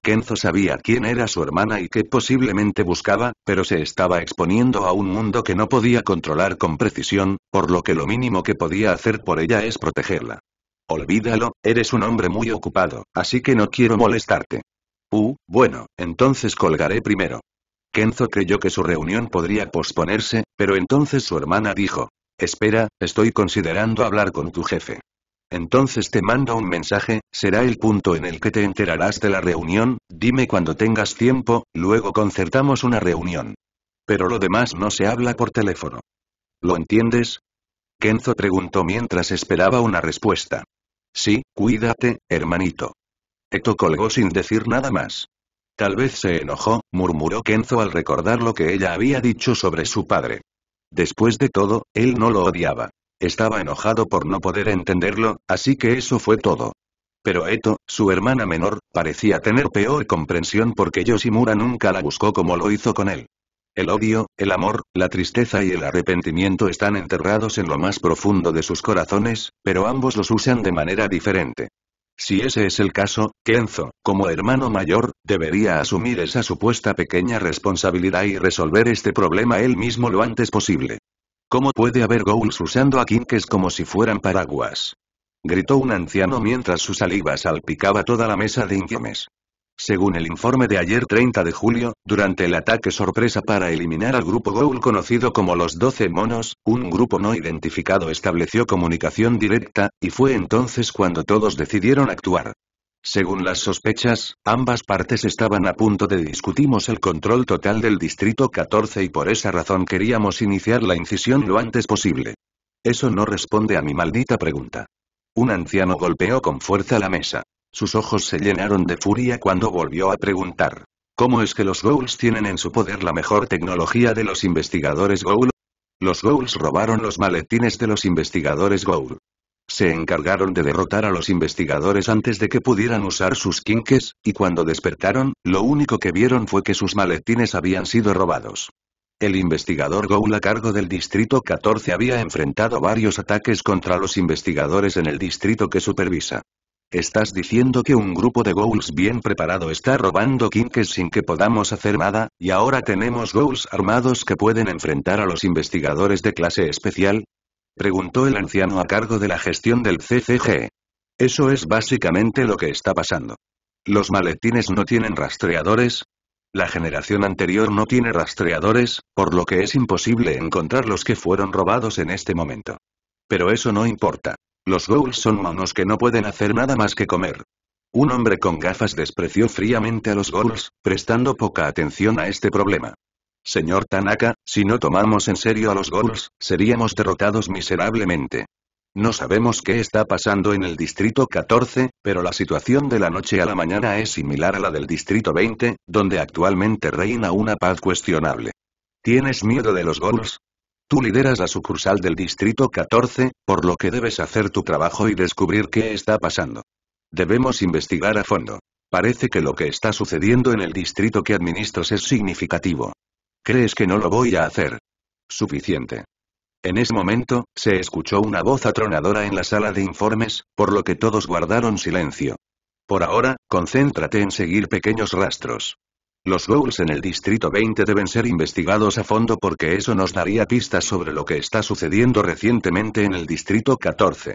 Kenzo sabía quién era su hermana y qué posiblemente buscaba, pero se estaba exponiendo a un mundo que no podía controlar con precisión, por lo que lo mínimo que podía hacer por ella es protegerla. Olvídalo, eres un hombre muy ocupado, así que no quiero molestarte. Uh, bueno, entonces colgaré primero. Kenzo creyó que su reunión podría posponerse, pero entonces su hermana dijo, espera, estoy considerando hablar con tu jefe. Entonces te mando un mensaje, será el punto en el que te enterarás de la reunión, dime cuando tengas tiempo, luego concertamos una reunión. Pero lo demás no se habla por teléfono. ¿Lo entiendes? Kenzo preguntó mientras esperaba una respuesta. Sí, cuídate, hermanito. Eto colgó sin decir nada más. Tal vez se enojó, murmuró Kenzo al recordar lo que ella había dicho sobre su padre. Después de todo, él no lo odiaba. Estaba enojado por no poder entenderlo, así que eso fue todo. Pero Eto, su hermana menor, parecía tener peor comprensión porque Yoshimura nunca la buscó como lo hizo con él. El odio, el amor, la tristeza y el arrepentimiento están enterrados en lo más profundo de sus corazones, pero ambos los usan de manera diferente. Si ese es el caso, Kenzo, como hermano mayor, debería asumir esa supuesta pequeña responsabilidad y resolver este problema él mismo lo antes posible. ¿Cómo puede haber Ghouls usando a Kinkes como si fueran paraguas? Gritó un anciano mientras su saliva salpicaba toda la mesa de infames. Según el informe de ayer 30 de julio, durante el ataque sorpresa para eliminar al grupo Goul conocido como los 12 monos, un grupo no identificado estableció comunicación directa, y fue entonces cuando todos decidieron actuar. Según las sospechas, ambas partes estaban a punto de discutimos el control total del Distrito 14 y por esa razón queríamos iniciar la incisión lo antes posible. Eso no responde a mi maldita pregunta. Un anciano golpeó con fuerza la mesa. Sus ojos se llenaron de furia cuando volvió a preguntar. ¿Cómo es que los Ghouls tienen en su poder la mejor tecnología de los investigadores Ghoul? Los Ghouls robaron los maletines de los investigadores Ghoul. Se encargaron de derrotar a los investigadores antes de que pudieran usar sus quinques, y cuando despertaron, lo único que vieron fue que sus maletines habían sido robados. El investigador Ghoul a cargo del Distrito 14 había enfrentado varios ataques contra los investigadores en el distrito que supervisa. ¿Estás diciendo que un grupo de ghouls bien preparado está robando quinques sin que podamos hacer nada, y ahora tenemos ghouls armados que pueden enfrentar a los investigadores de clase especial? Preguntó el anciano a cargo de la gestión del CCG. Eso es básicamente lo que está pasando. Los maletines no tienen rastreadores. La generación anterior no tiene rastreadores, por lo que es imposible encontrar los que fueron robados en este momento. Pero eso no importa. Los ghouls son monos que no pueden hacer nada más que comer. Un hombre con gafas despreció fríamente a los ghouls, prestando poca atención a este problema. Señor Tanaka, si no tomamos en serio a los ghouls, seríamos derrotados miserablemente. No sabemos qué está pasando en el Distrito 14, pero la situación de la noche a la mañana es similar a la del Distrito 20, donde actualmente reina una paz cuestionable. ¿Tienes miedo de los ghouls? Tú lideras la sucursal del Distrito 14, por lo que debes hacer tu trabajo y descubrir qué está pasando. Debemos investigar a fondo. Parece que lo que está sucediendo en el distrito que administras es significativo. ¿Crees que no lo voy a hacer? Suficiente. En ese momento, se escuchó una voz atronadora en la sala de informes, por lo que todos guardaron silencio. Por ahora, concéntrate en seguir pequeños rastros. Los ghouls en el Distrito 20 deben ser investigados a fondo porque eso nos daría pistas sobre lo que está sucediendo recientemente en el Distrito 14.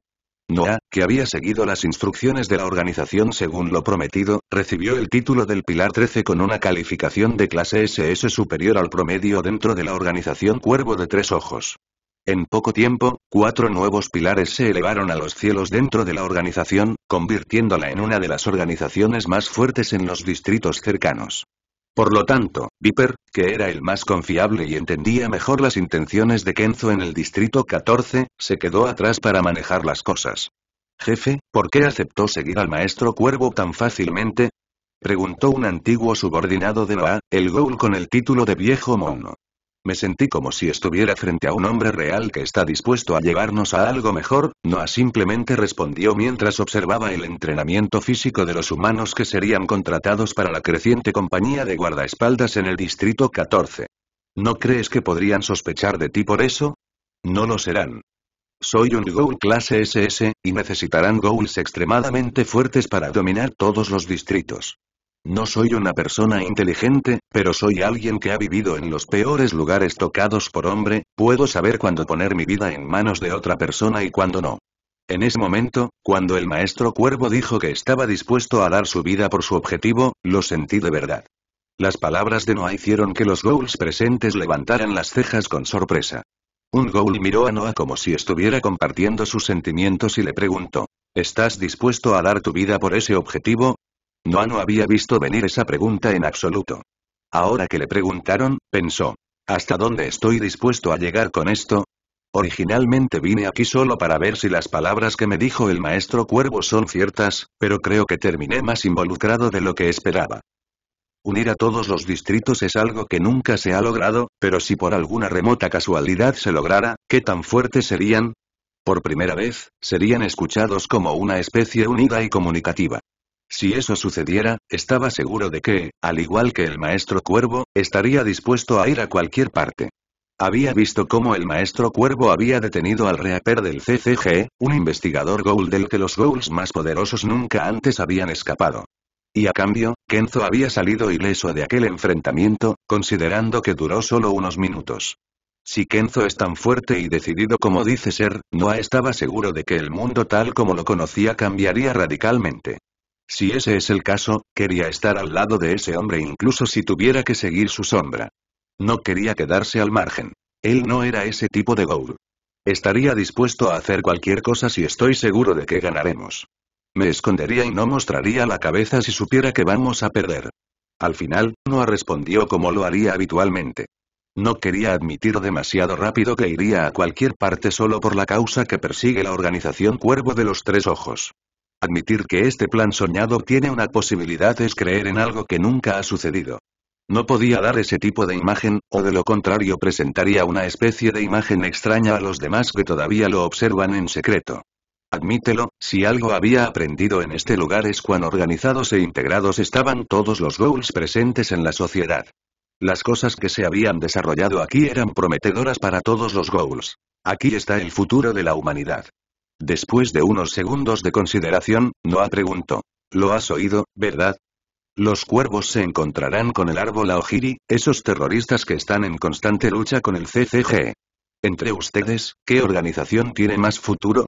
Noah, que había seguido las instrucciones de la organización según lo prometido, recibió el título del Pilar 13 con una calificación de clase SS superior al promedio dentro de la organización Cuervo de Tres Ojos. En poco tiempo, cuatro nuevos pilares se elevaron a los cielos dentro de la organización, convirtiéndola en una de las organizaciones más fuertes en los distritos cercanos. Por lo tanto, Viper, que era el más confiable y entendía mejor las intenciones de Kenzo en el Distrito 14, se quedó atrás para manejar las cosas. Jefe, ¿por qué aceptó seguir al maestro Cuervo tan fácilmente? Preguntó un antiguo subordinado de Noah, el Ghoul con el título de viejo mono. Me sentí como si estuviera frente a un hombre real que está dispuesto a llevarnos a algo mejor, Noah simplemente respondió mientras observaba el entrenamiento físico de los humanos que serían contratados para la creciente compañía de guardaespaldas en el Distrito 14. ¿No crees que podrían sospechar de ti por eso? No lo serán. Soy un Ghoul clase SS, y necesitarán Ghouls extremadamente fuertes para dominar todos los distritos. No soy una persona inteligente, pero soy alguien que ha vivido en los peores lugares tocados por hombre, puedo saber cuándo poner mi vida en manos de otra persona y cuándo no. En ese momento, cuando el maestro cuervo dijo que estaba dispuesto a dar su vida por su objetivo, lo sentí de verdad. Las palabras de Noah hicieron que los ghouls presentes levantaran las cejas con sorpresa. Un ghoul miró a Noah como si estuviera compartiendo sus sentimientos y le preguntó, ¿estás dispuesto a dar tu vida por ese objetivo? no había visto venir esa pregunta en absoluto. Ahora que le preguntaron, pensó. ¿Hasta dónde estoy dispuesto a llegar con esto? Originalmente vine aquí solo para ver si las palabras que me dijo el maestro Cuervo son ciertas, pero creo que terminé más involucrado de lo que esperaba. Unir a todos los distritos es algo que nunca se ha logrado, pero si por alguna remota casualidad se lograra, ¿qué tan fuertes serían? Por primera vez, serían escuchados como una especie unida y comunicativa. Si eso sucediera, estaba seguro de que, al igual que el maestro cuervo, estaría dispuesto a ir a cualquier parte. Había visto cómo el maestro cuervo había detenido al reaper del CCG, un investigador Goul del que los Ghouls más poderosos nunca antes habían escapado. Y a cambio, Kenzo había salido ileso de aquel enfrentamiento, considerando que duró solo unos minutos. Si Kenzo es tan fuerte y decidido como dice ser, Noah estaba seguro de que el mundo tal como lo conocía cambiaría radicalmente. Si ese es el caso, quería estar al lado de ese hombre incluso si tuviera que seguir su sombra. No quería quedarse al margen. Él no era ese tipo de Gould. Estaría dispuesto a hacer cualquier cosa si estoy seguro de que ganaremos. Me escondería y no mostraría la cabeza si supiera que vamos a perder. Al final, Noah respondió como lo haría habitualmente. No quería admitir demasiado rápido que iría a cualquier parte solo por la causa que persigue la organización Cuervo de los Tres Ojos. Admitir que este plan soñado tiene una posibilidad es creer en algo que nunca ha sucedido. No podía dar ese tipo de imagen, o de lo contrario presentaría una especie de imagen extraña a los demás que todavía lo observan en secreto. Admítelo, si algo había aprendido en este lugar es cuán organizados e integrados estaban todos los goals presentes en la sociedad. Las cosas que se habían desarrollado aquí eran prometedoras para todos los goals. Aquí está el futuro de la humanidad. Después de unos segundos de consideración, Noah preguntó. ¿Lo has oído, verdad? Los cuervos se encontrarán con el árbol Aojiri, esos terroristas que están en constante lucha con el CCG. Entre ustedes, ¿qué organización tiene más futuro?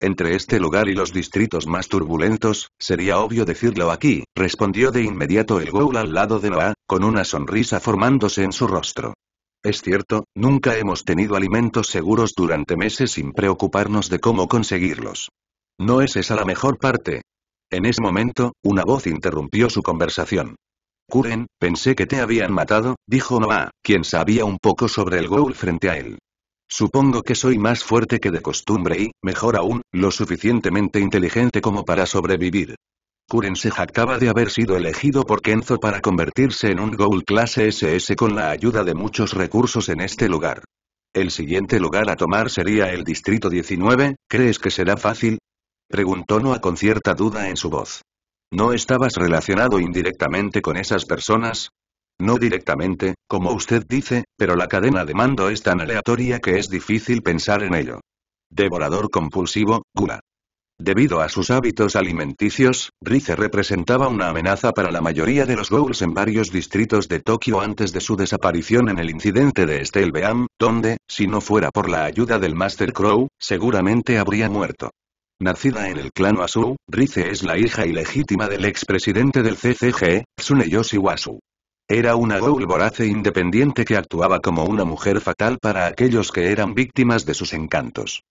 Entre este lugar y los distritos más turbulentos, sería obvio decirlo aquí, respondió de inmediato el Ghoul al lado de Noah, con una sonrisa formándose en su rostro. Es cierto, nunca hemos tenido alimentos seguros durante meses sin preocuparnos de cómo conseguirlos. No es esa la mejor parte. En ese momento, una voz interrumpió su conversación. Kuren, pensé que te habían matado, dijo Noah, quien sabía un poco sobre el Ghoul frente a él. Supongo que soy más fuerte que de costumbre y, mejor aún, lo suficientemente inteligente como para sobrevivir. Kuren se jactaba de haber sido elegido por Kenzo para convertirse en un Goal clase SS con la ayuda de muchos recursos en este lugar. El siguiente lugar a tomar sería el Distrito 19, ¿crees que será fácil? Preguntó Noah con cierta duda en su voz. ¿No estabas relacionado indirectamente con esas personas? No directamente, como usted dice, pero la cadena de mando es tan aleatoria que es difícil pensar en ello. Devorador compulsivo, Gula. Debido a sus hábitos alimenticios, Rice representaba una amenaza para la mayoría de los Ghouls en varios distritos de Tokio antes de su desaparición en el incidente de Stelbeam, donde, si no fuera por la ayuda del Master Crow, seguramente habría muerto. Nacida en el clan Asu, Rice es la hija ilegítima del expresidente del CCG, Tsuneyoshi Wasu. Era una ghoul e independiente que actuaba como una mujer fatal para aquellos que eran víctimas de sus encantos.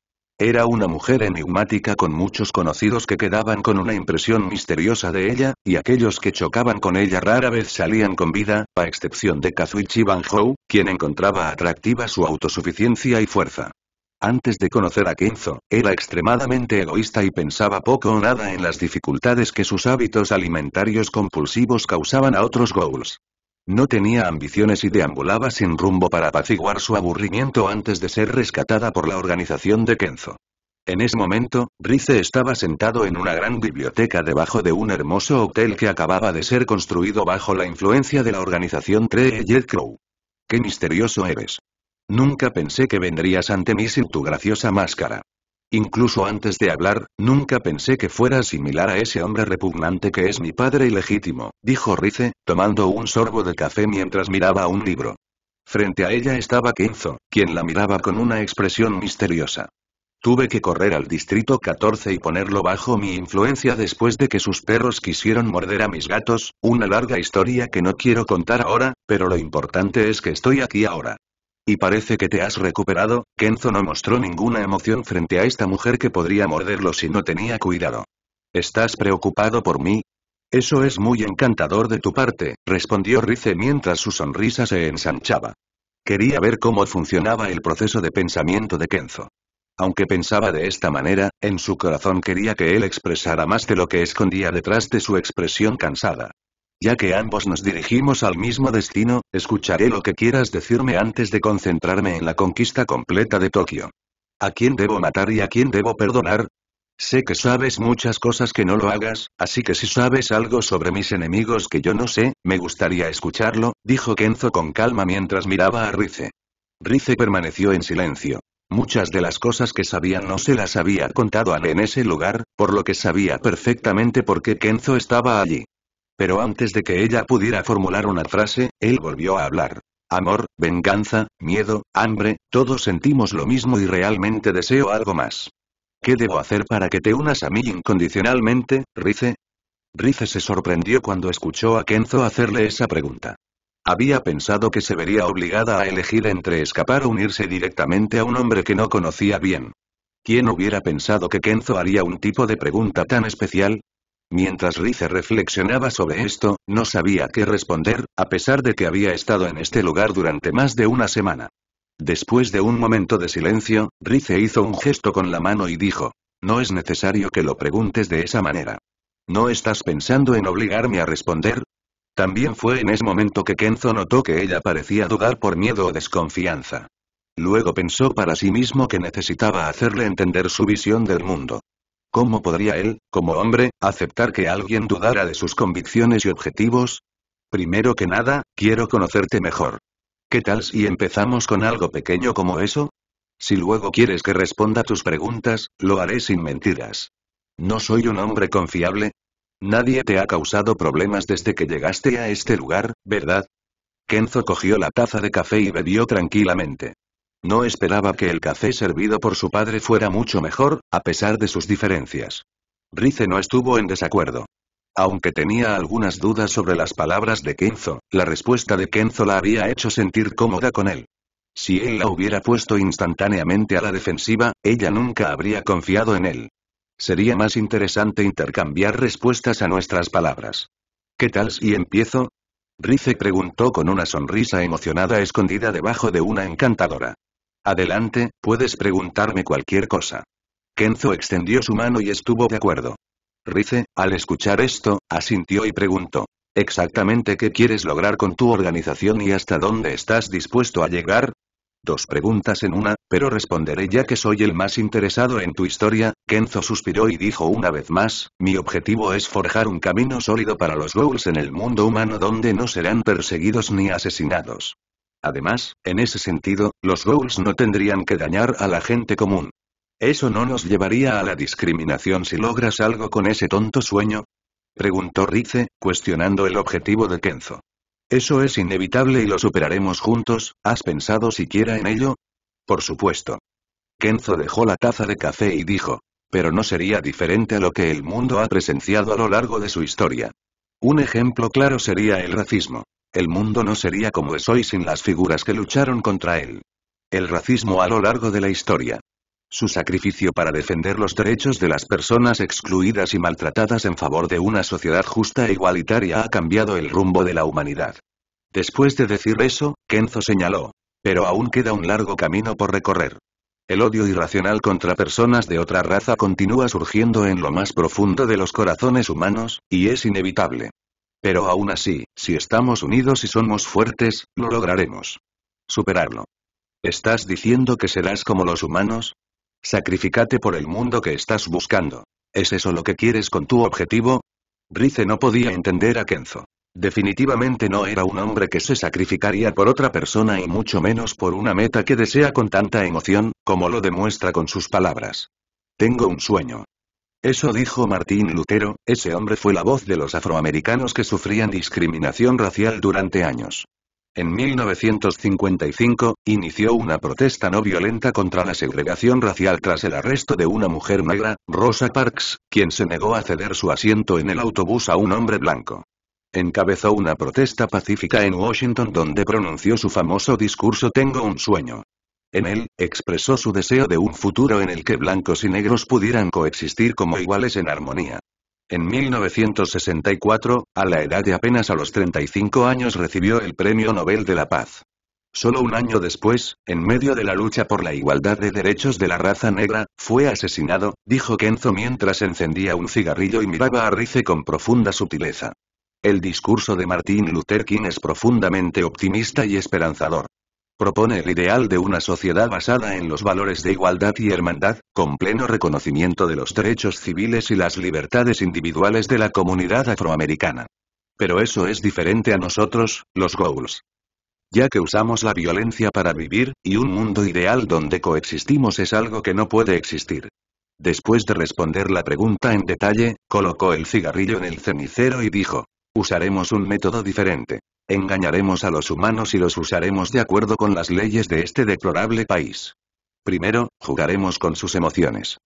Era una mujer enigmática con muchos conocidos que quedaban con una impresión misteriosa de ella, y aquellos que chocaban con ella rara vez salían con vida, a excepción de Kazuichi Banjo, quien encontraba atractiva su autosuficiencia y fuerza. Antes de conocer a Kenzo, era extremadamente egoísta y pensaba poco o nada en las dificultades que sus hábitos alimentarios compulsivos causaban a otros ghouls. No tenía ambiciones y deambulaba sin rumbo para apaciguar su aburrimiento antes de ser rescatada por la organización de Kenzo. En ese momento, Rice estaba sentado en una gran biblioteca debajo de un hermoso hotel que acababa de ser construido bajo la influencia de la organización Jet Crow. ¡Qué misterioso eres! Nunca pensé que vendrías ante mí sin tu graciosa máscara. Incluso antes de hablar, nunca pensé que fuera similar a ese hombre repugnante que es mi padre ilegítimo, dijo Rice, tomando un sorbo de café mientras miraba un libro. Frente a ella estaba Kenzo, quien la miraba con una expresión misteriosa. Tuve que correr al distrito 14 y ponerlo bajo mi influencia después de que sus perros quisieron morder a mis gatos, una larga historia que no quiero contar ahora, pero lo importante es que estoy aquí ahora. Y parece que te has recuperado, Kenzo no mostró ninguna emoción frente a esta mujer que podría morderlo si no tenía cuidado. ¿Estás preocupado por mí? Eso es muy encantador de tu parte, respondió Rice mientras su sonrisa se ensanchaba. Quería ver cómo funcionaba el proceso de pensamiento de Kenzo. Aunque pensaba de esta manera, en su corazón quería que él expresara más de lo que escondía detrás de su expresión cansada. Ya que ambos nos dirigimos al mismo destino, escucharé lo que quieras decirme antes de concentrarme en la conquista completa de Tokio. ¿A quién debo matar y a quién debo perdonar? Sé que sabes muchas cosas que no lo hagas, así que si sabes algo sobre mis enemigos que yo no sé, me gustaría escucharlo, dijo Kenzo con calma mientras miraba a Rice. Rice permaneció en silencio. Muchas de las cosas que sabía no se las había contado a en ese lugar, por lo que sabía perfectamente por qué Kenzo estaba allí. Pero antes de que ella pudiera formular una frase, él volvió a hablar. Amor, venganza, miedo, hambre, todos sentimos lo mismo y realmente deseo algo más. ¿Qué debo hacer para que te unas a mí incondicionalmente, Rice? Rice se sorprendió cuando escuchó a Kenzo hacerle esa pregunta. Había pensado que se vería obligada a elegir entre escapar o unirse directamente a un hombre que no conocía bien. ¿Quién hubiera pensado que Kenzo haría un tipo de pregunta tan especial? Mientras Rice reflexionaba sobre esto, no sabía qué responder, a pesar de que había estado en este lugar durante más de una semana. Después de un momento de silencio, Rice hizo un gesto con la mano y dijo, no es necesario que lo preguntes de esa manera. ¿No estás pensando en obligarme a responder? También fue en ese momento que Kenzo notó que ella parecía dudar por miedo o desconfianza. Luego pensó para sí mismo que necesitaba hacerle entender su visión del mundo. ¿Cómo podría él, como hombre, aceptar que alguien dudara de sus convicciones y objetivos? Primero que nada, quiero conocerte mejor. ¿Qué tal si empezamos con algo pequeño como eso? Si luego quieres que responda tus preguntas, lo haré sin mentiras. ¿No soy un hombre confiable? Nadie te ha causado problemas desde que llegaste a este lugar, ¿verdad? Kenzo cogió la taza de café y bebió tranquilamente. No esperaba que el café servido por su padre fuera mucho mejor, a pesar de sus diferencias. Rice no estuvo en desacuerdo. Aunque tenía algunas dudas sobre las palabras de Kenzo, la respuesta de Kenzo la había hecho sentir cómoda con él. Si él la hubiera puesto instantáneamente a la defensiva, ella nunca habría confiado en él. Sería más interesante intercambiar respuestas a nuestras palabras. ¿Qué tal si empiezo? Rice preguntó con una sonrisa emocionada escondida debajo de una encantadora Adelante, puedes preguntarme cualquier cosa. Kenzo extendió su mano y estuvo de acuerdo. Rice, al escuchar esto, asintió y preguntó. ¿Exactamente qué quieres lograr con tu organización y hasta dónde estás dispuesto a llegar? Dos preguntas en una, pero responderé ya que soy el más interesado en tu historia, Kenzo suspiró y dijo una vez más, mi objetivo es forjar un camino sólido para los ghouls en el mundo humano donde no serán perseguidos ni asesinados. Además, en ese sentido, los ghouls no tendrían que dañar a la gente común. ¿Eso no nos llevaría a la discriminación si logras algo con ese tonto sueño? Preguntó Rice, cuestionando el objetivo de Kenzo. Eso es inevitable y lo superaremos juntos, ¿has pensado siquiera en ello? Por supuesto. Kenzo dejó la taza de café y dijo. Pero no sería diferente a lo que el mundo ha presenciado a lo largo de su historia. Un ejemplo claro sería el racismo. El mundo no sería como es hoy sin las figuras que lucharon contra él. El racismo a lo largo de la historia. Su sacrificio para defender los derechos de las personas excluidas y maltratadas en favor de una sociedad justa e igualitaria ha cambiado el rumbo de la humanidad. Después de decir eso, Kenzo señaló. Pero aún queda un largo camino por recorrer. El odio irracional contra personas de otra raza continúa surgiendo en lo más profundo de los corazones humanos, y es inevitable. Pero aún así, si estamos unidos y somos fuertes, lo lograremos. Superarlo. ¿Estás diciendo que serás como los humanos? Sacrificate por el mundo que estás buscando. ¿Es eso lo que quieres con tu objetivo? Rice no podía entender a Kenzo. Definitivamente no era un hombre que se sacrificaría por otra persona y mucho menos por una meta que desea con tanta emoción, como lo demuestra con sus palabras. Tengo un sueño. Eso dijo Martín Lutero, ese hombre fue la voz de los afroamericanos que sufrían discriminación racial durante años. En 1955, inició una protesta no violenta contra la segregación racial tras el arresto de una mujer negra, Rosa Parks, quien se negó a ceder su asiento en el autobús a un hombre blanco. Encabezó una protesta pacífica en Washington donde pronunció su famoso discurso Tengo un sueño. En él, expresó su deseo de un futuro en el que blancos y negros pudieran coexistir como iguales en armonía. En 1964, a la edad de apenas a los 35 años recibió el Premio Nobel de la Paz. Solo un año después, en medio de la lucha por la igualdad de derechos de la raza negra, fue asesinado, dijo Kenzo mientras encendía un cigarrillo y miraba a Rice con profunda sutileza. El discurso de Martin Luther King es profundamente optimista y esperanzador propone el ideal de una sociedad basada en los valores de igualdad y hermandad, con pleno reconocimiento de los derechos civiles y las libertades individuales de la comunidad afroamericana. Pero eso es diferente a nosotros, los goals. Ya que usamos la violencia para vivir, y un mundo ideal donde coexistimos es algo que no puede existir. Después de responder la pregunta en detalle, colocó el cigarrillo en el cenicero y dijo, usaremos un método diferente engañaremos a los humanos y los usaremos de acuerdo con las leyes de este deplorable país. Primero, jugaremos con sus emociones.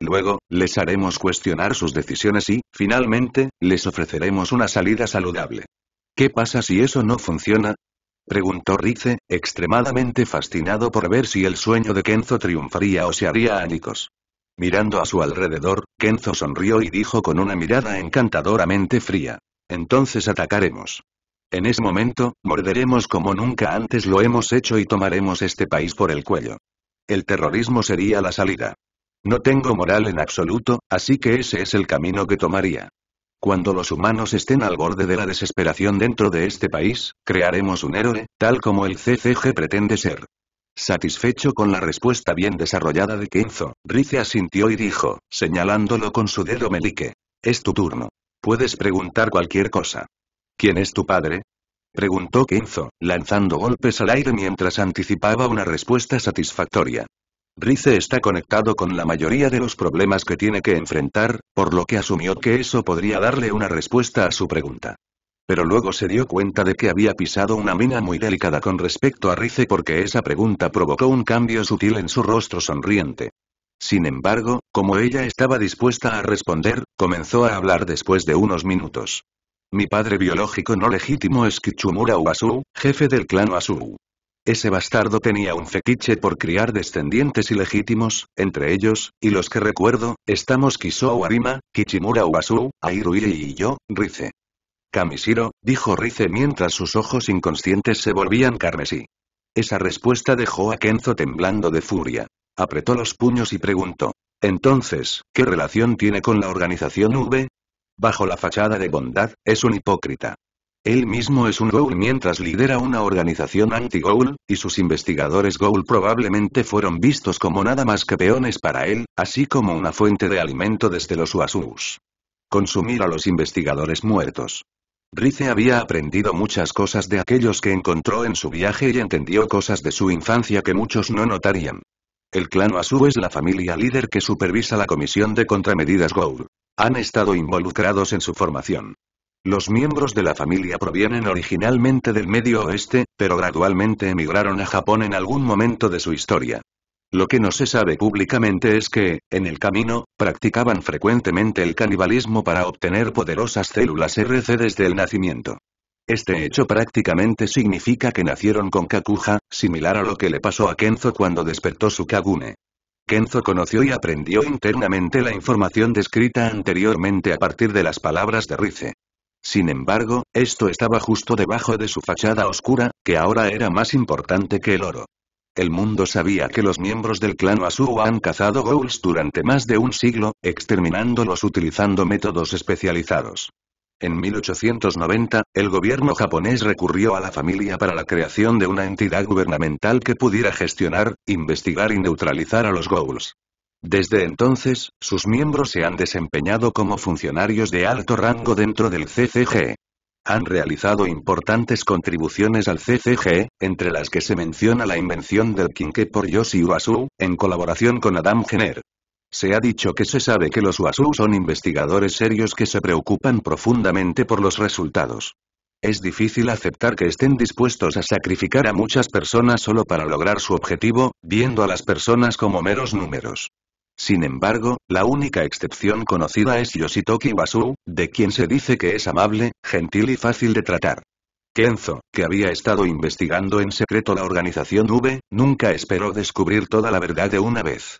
Luego, les haremos cuestionar sus decisiones y, finalmente, les ofreceremos una salida saludable. ¿Qué pasa si eso no funciona? Preguntó Rice, extremadamente fascinado por ver si el sueño de Kenzo triunfaría o se haría ánicos. Mirando a su alrededor, Kenzo sonrió y dijo con una mirada encantadoramente fría. Entonces atacaremos. En ese momento, morderemos como nunca antes lo hemos hecho y tomaremos este país por el cuello. El terrorismo sería la salida. No tengo moral en absoluto, así que ese es el camino que tomaría. Cuando los humanos estén al borde de la desesperación dentro de este país, crearemos un héroe, tal como el CCG pretende ser. Satisfecho con la respuesta bien desarrollada de Kenzo, Rice asintió y dijo, señalándolo con su dedo melique. Es tu turno. Puedes preguntar cualquier cosa. ¿Quién es tu padre? Preguntó Kenzo, lanzando golpes al aire mientras anticipaba una respuesta satisfactoria. Rice está conectado con la mayoría de los problemas que tiene que enfrentar, por lo que asumió que eso podría darle una respuesta a su pregunta. Pero luego se dio cuenta de que había pisado una mina muy delicada con respecto a Rice porque esa pregunta provocó un cambio sutil en su rostro sonriente. Sin embargo, como ella estaba dispuesta a responder, comenzó a hablar después de unos minutos. Mi padre biológico no legítimo es Kichumura Ubasu, jefe del clan Ubasu. Ese bastardo tenía un fetiche por criar descendientes ilegítimos, entre ellos, y los que recuerdo, estamos Kisou Arima, Kichimura Ubasu, Airui y yo, Rice. Kamishiro, dijo Rice mientras sus ojos inconscientes se volvían carmesí. Esa respuesta dejó a Kenzo temblando de furia. Apretó los puños y preguntó. Entonces, ¿qué relación tiene con la organización V? Bajo la fachada de bondad, es un hipócrita. Él mismo es un Ghoul mientras lidera una organización anti-Ghoul, y sus investigadores Ghoul probablemente fueron vistos como nada más que peones para él, así como una fuente de alimento desde los Uasus. Consumir a los investigadores muertos. Rice había aprendido muchas cosas de aquellos que encontró en su viaje y entendió cosas de su infancia que muchos no notarían. El clan Asu es la familia líder que supervisa la comisión de contramedidas GOUR. Han estado involucrados en su formación. Los miembros de la familia provienen originalmente del Medio Oeste, pero gradualmente emigraron a Japón en algún momento de su historia. Lo que no se sabe públicamente es que, en el camino, practicaban frecuentemente el canibalismo para obtener poderosas células RC desde el nacimiento. Este hecho prácticamente significa que nacieron con Kakuja, similar a lo que le pasó a Kenzo cuando despertó su Kagune. Kenzo conoció y aprendió internamente la información descrita anteriormente a partir de las palabras de Rice. Sin embargo, esto estaba justo debajo de su fachada oscura, que ahora era más importante que el oro. El mundo sabía que los miembros del clan Asura han cazado ghouls durante más de un siglo, exterminándolos utilizando métodos especializados. En 1890, el gobierno japonés recurrió a la familia para la creación de una entidad gubernamental que pudiera gestionar, investigar y neutralizar a los Ghouls. Desde entonces, sus miembros se han desempeñado como funcionarios de alto rango dentro del CCG. Han realizado importantes contribuciones al CCG, entre las que se menciona la invención del quinqué por Yoshi Uasu, en colaboración con Adam Jenner. Se ha dicho que se sabe que los Wasu son investigadores serios que se preocupan profundamente por los resultados. Es difícil aceptar que estén dispuestos a sacrificar a muchas personas solo para lograr su objetivo, viendo a las personas como meros números. Sin embargo, la única excepción conocida es Yoshitoki Wasu, de quien se dice que es amable, gentil y fácil de tratar. Kenzo, que había estado investigando en secreto la organización V, nunca esperó descubrir toda la verdad de una vez.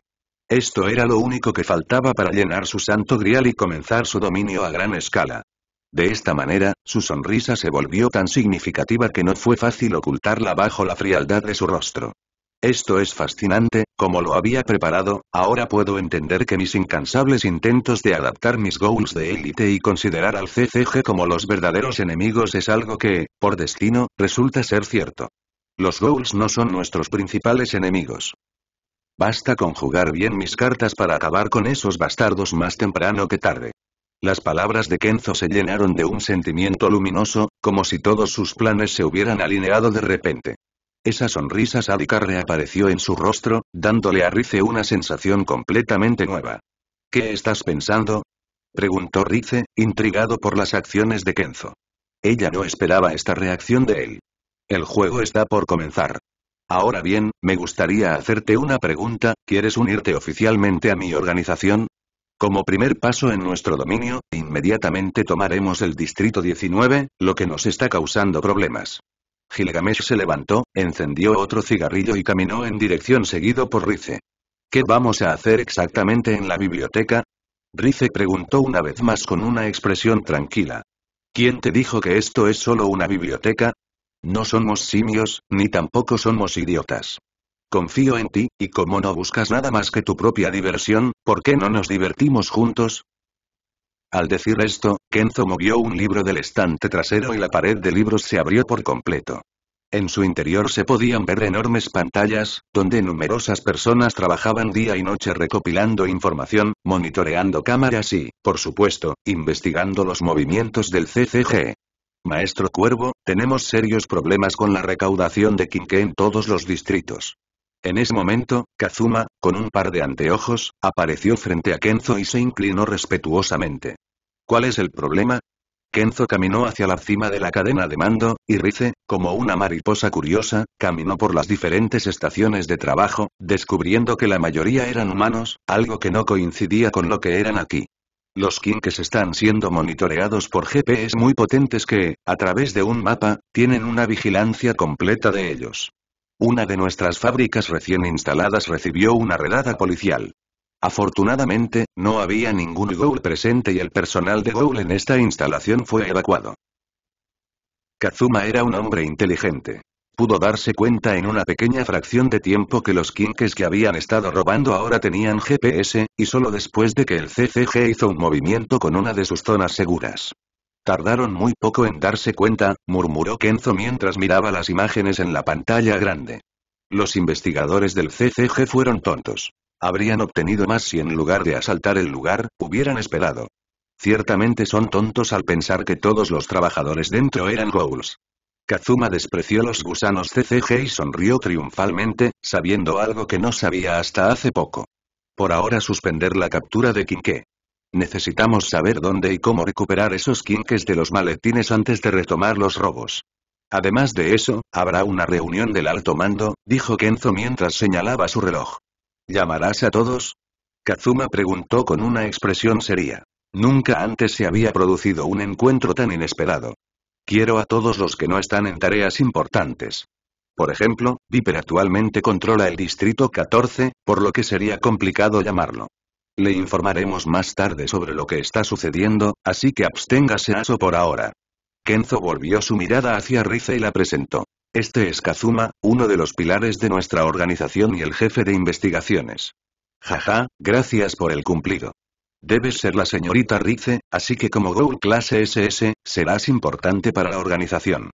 Esto era lo único que faltaba para llenar su santo grial y comenzar su dominio a gran escala. De esta manera, su sonrisa se volvió tan significativa que no fue fácil ocultarla bajo la frialdad de su rostro. Esto es fascinante, como lo había preparado, ahora puedo entender que mis incansables intentos de adaptar mis goals de élite y considerar al CCG como los verdaderos enemigos es algo que, por destino, resulta ser cierto. Los goals no son nuestros principales enemigos. Basta con jugar bien mis cartas para acabar con esos bastardos más temprano que tarde. Las palabras de Kenzo se llenaron de un sentimiento luminoso, como si todos sus planes se hubieran alineado de repente. Esa sonrisa sádica reapareció en su rostro, dándole a Rice una sensación completamente nueva. ¿Qué estás pensando? preguntó Rice, intrigado por las acciones de Kenzo. Ella no esperaba esta reacción de él. El juego está por comenzar. Ahora bien, me gustaría hacerte una pregunta, ¿quieres unirte oficialmente a mi organización? Como primer paso en nuestro dominio, inmediatamente tomaremos el Distrito 19, lo que nos está causando problemas. Gilgamesh se levantó, encendió otro cigarrillo y caminó en dirección seguido por Rice. ¿Qué vamos a hacer exactamente en la biblioteca? Rice preguntó una vez más con una expresión tranquila. ¿Quién te dijo que esto es solo una biblioteca? No somos simios, ni tampoco somos idiotas. Confío en ti, y como no buscas nada más que tu propia diversión, ¿por qué no nos divertimos juntos? Al decir esto, Kenzo movió un libro del estante trasero y la pared de libros se abrió por completo. En su interior se podían ver enormes pantallas, donde numerosas personas trabajaban día y noche recopilando información, monitoreando cámaras y, por supuesto, investigando los movimientos del CCG. Maestro Cuervo, tenemos serios problemas con la recaudación de Kinke en todos los distritos. En ese momento, Kazuma, con un par de anteojos, apareció frente a Kenzo y se inclinó respetuosamente. ¿Cuál es el problema? Kenzo caminó hacia la cima de la cadena de mando, y Rice, como una mariposa curiosa, caminó por las diferentes estaciones de trabajo, descubriendo que la mayoría eran humanos, algo que no coincidía con lo que eran aquí. Los quinques están siendo monitoreados por GPS muy potentes que, a través de un mapa, tienen una vigilancia completa de ellos. Una de nuestras fábricas recién instaladas recibió una redada policial. Afortunadamente, no había ningún Ghoul presente y el personal de Ghoul en esta instalación fue evacuado. Kazuma era un hombre inteligente pudo darse cuenta en una pequeña fracción de tiempo que los quinques que habían estado robando ahora tenían GPS, y solo después de que el CCG hizo un movimiento con una de sus zonas seguras. Tardaron muy poco en darse cuenta, murmuró Kenzo mientras miraba las imágenes en la pantalla grande. Los investigadores del CCG fueron tontos. Habrían obtenido más si en lugar de asaltar el lugar, hubieran esperado. Ciertamente son tontos al pensar que todos los trabajadores dentro eran goals Kazuma despreció los gusanos CCG y sonrió triunfalmente, sabiendo algo que no sabía hasta hace poco. Por ahora suspender la captura de Kinke. Necesitamos saber dónde y cómo recuperar esos Kinkes de los maletines antes de retomar los robos. Además de eso, habrá una reunión del alto mando, dijo Kenzo mientras señalaba su reloj. ¿Llamarás a todos? Kazuma preguntó con una expresión seria. Nunca antes se había producido un encuentro tan inesperado. Quiero a todos los que no están en tareas importantes. Por ejemplo, Viper actualmente controla el Distrito 14, por lo que sería complicado llamarlo. Le informaremos más tarde sobre lo que está sucediendo, así que absténgase a eso por ahora. Kenzo volvió su mirada hacia Rize y la presentó. Este es Kazuma, uno de los pilares de nuestra organización y el jefe de investigaciones. Jaja, gracias por el cumplido. Debes ser la señorita Rice, así que como Gold clase SS, serás importante para la organización.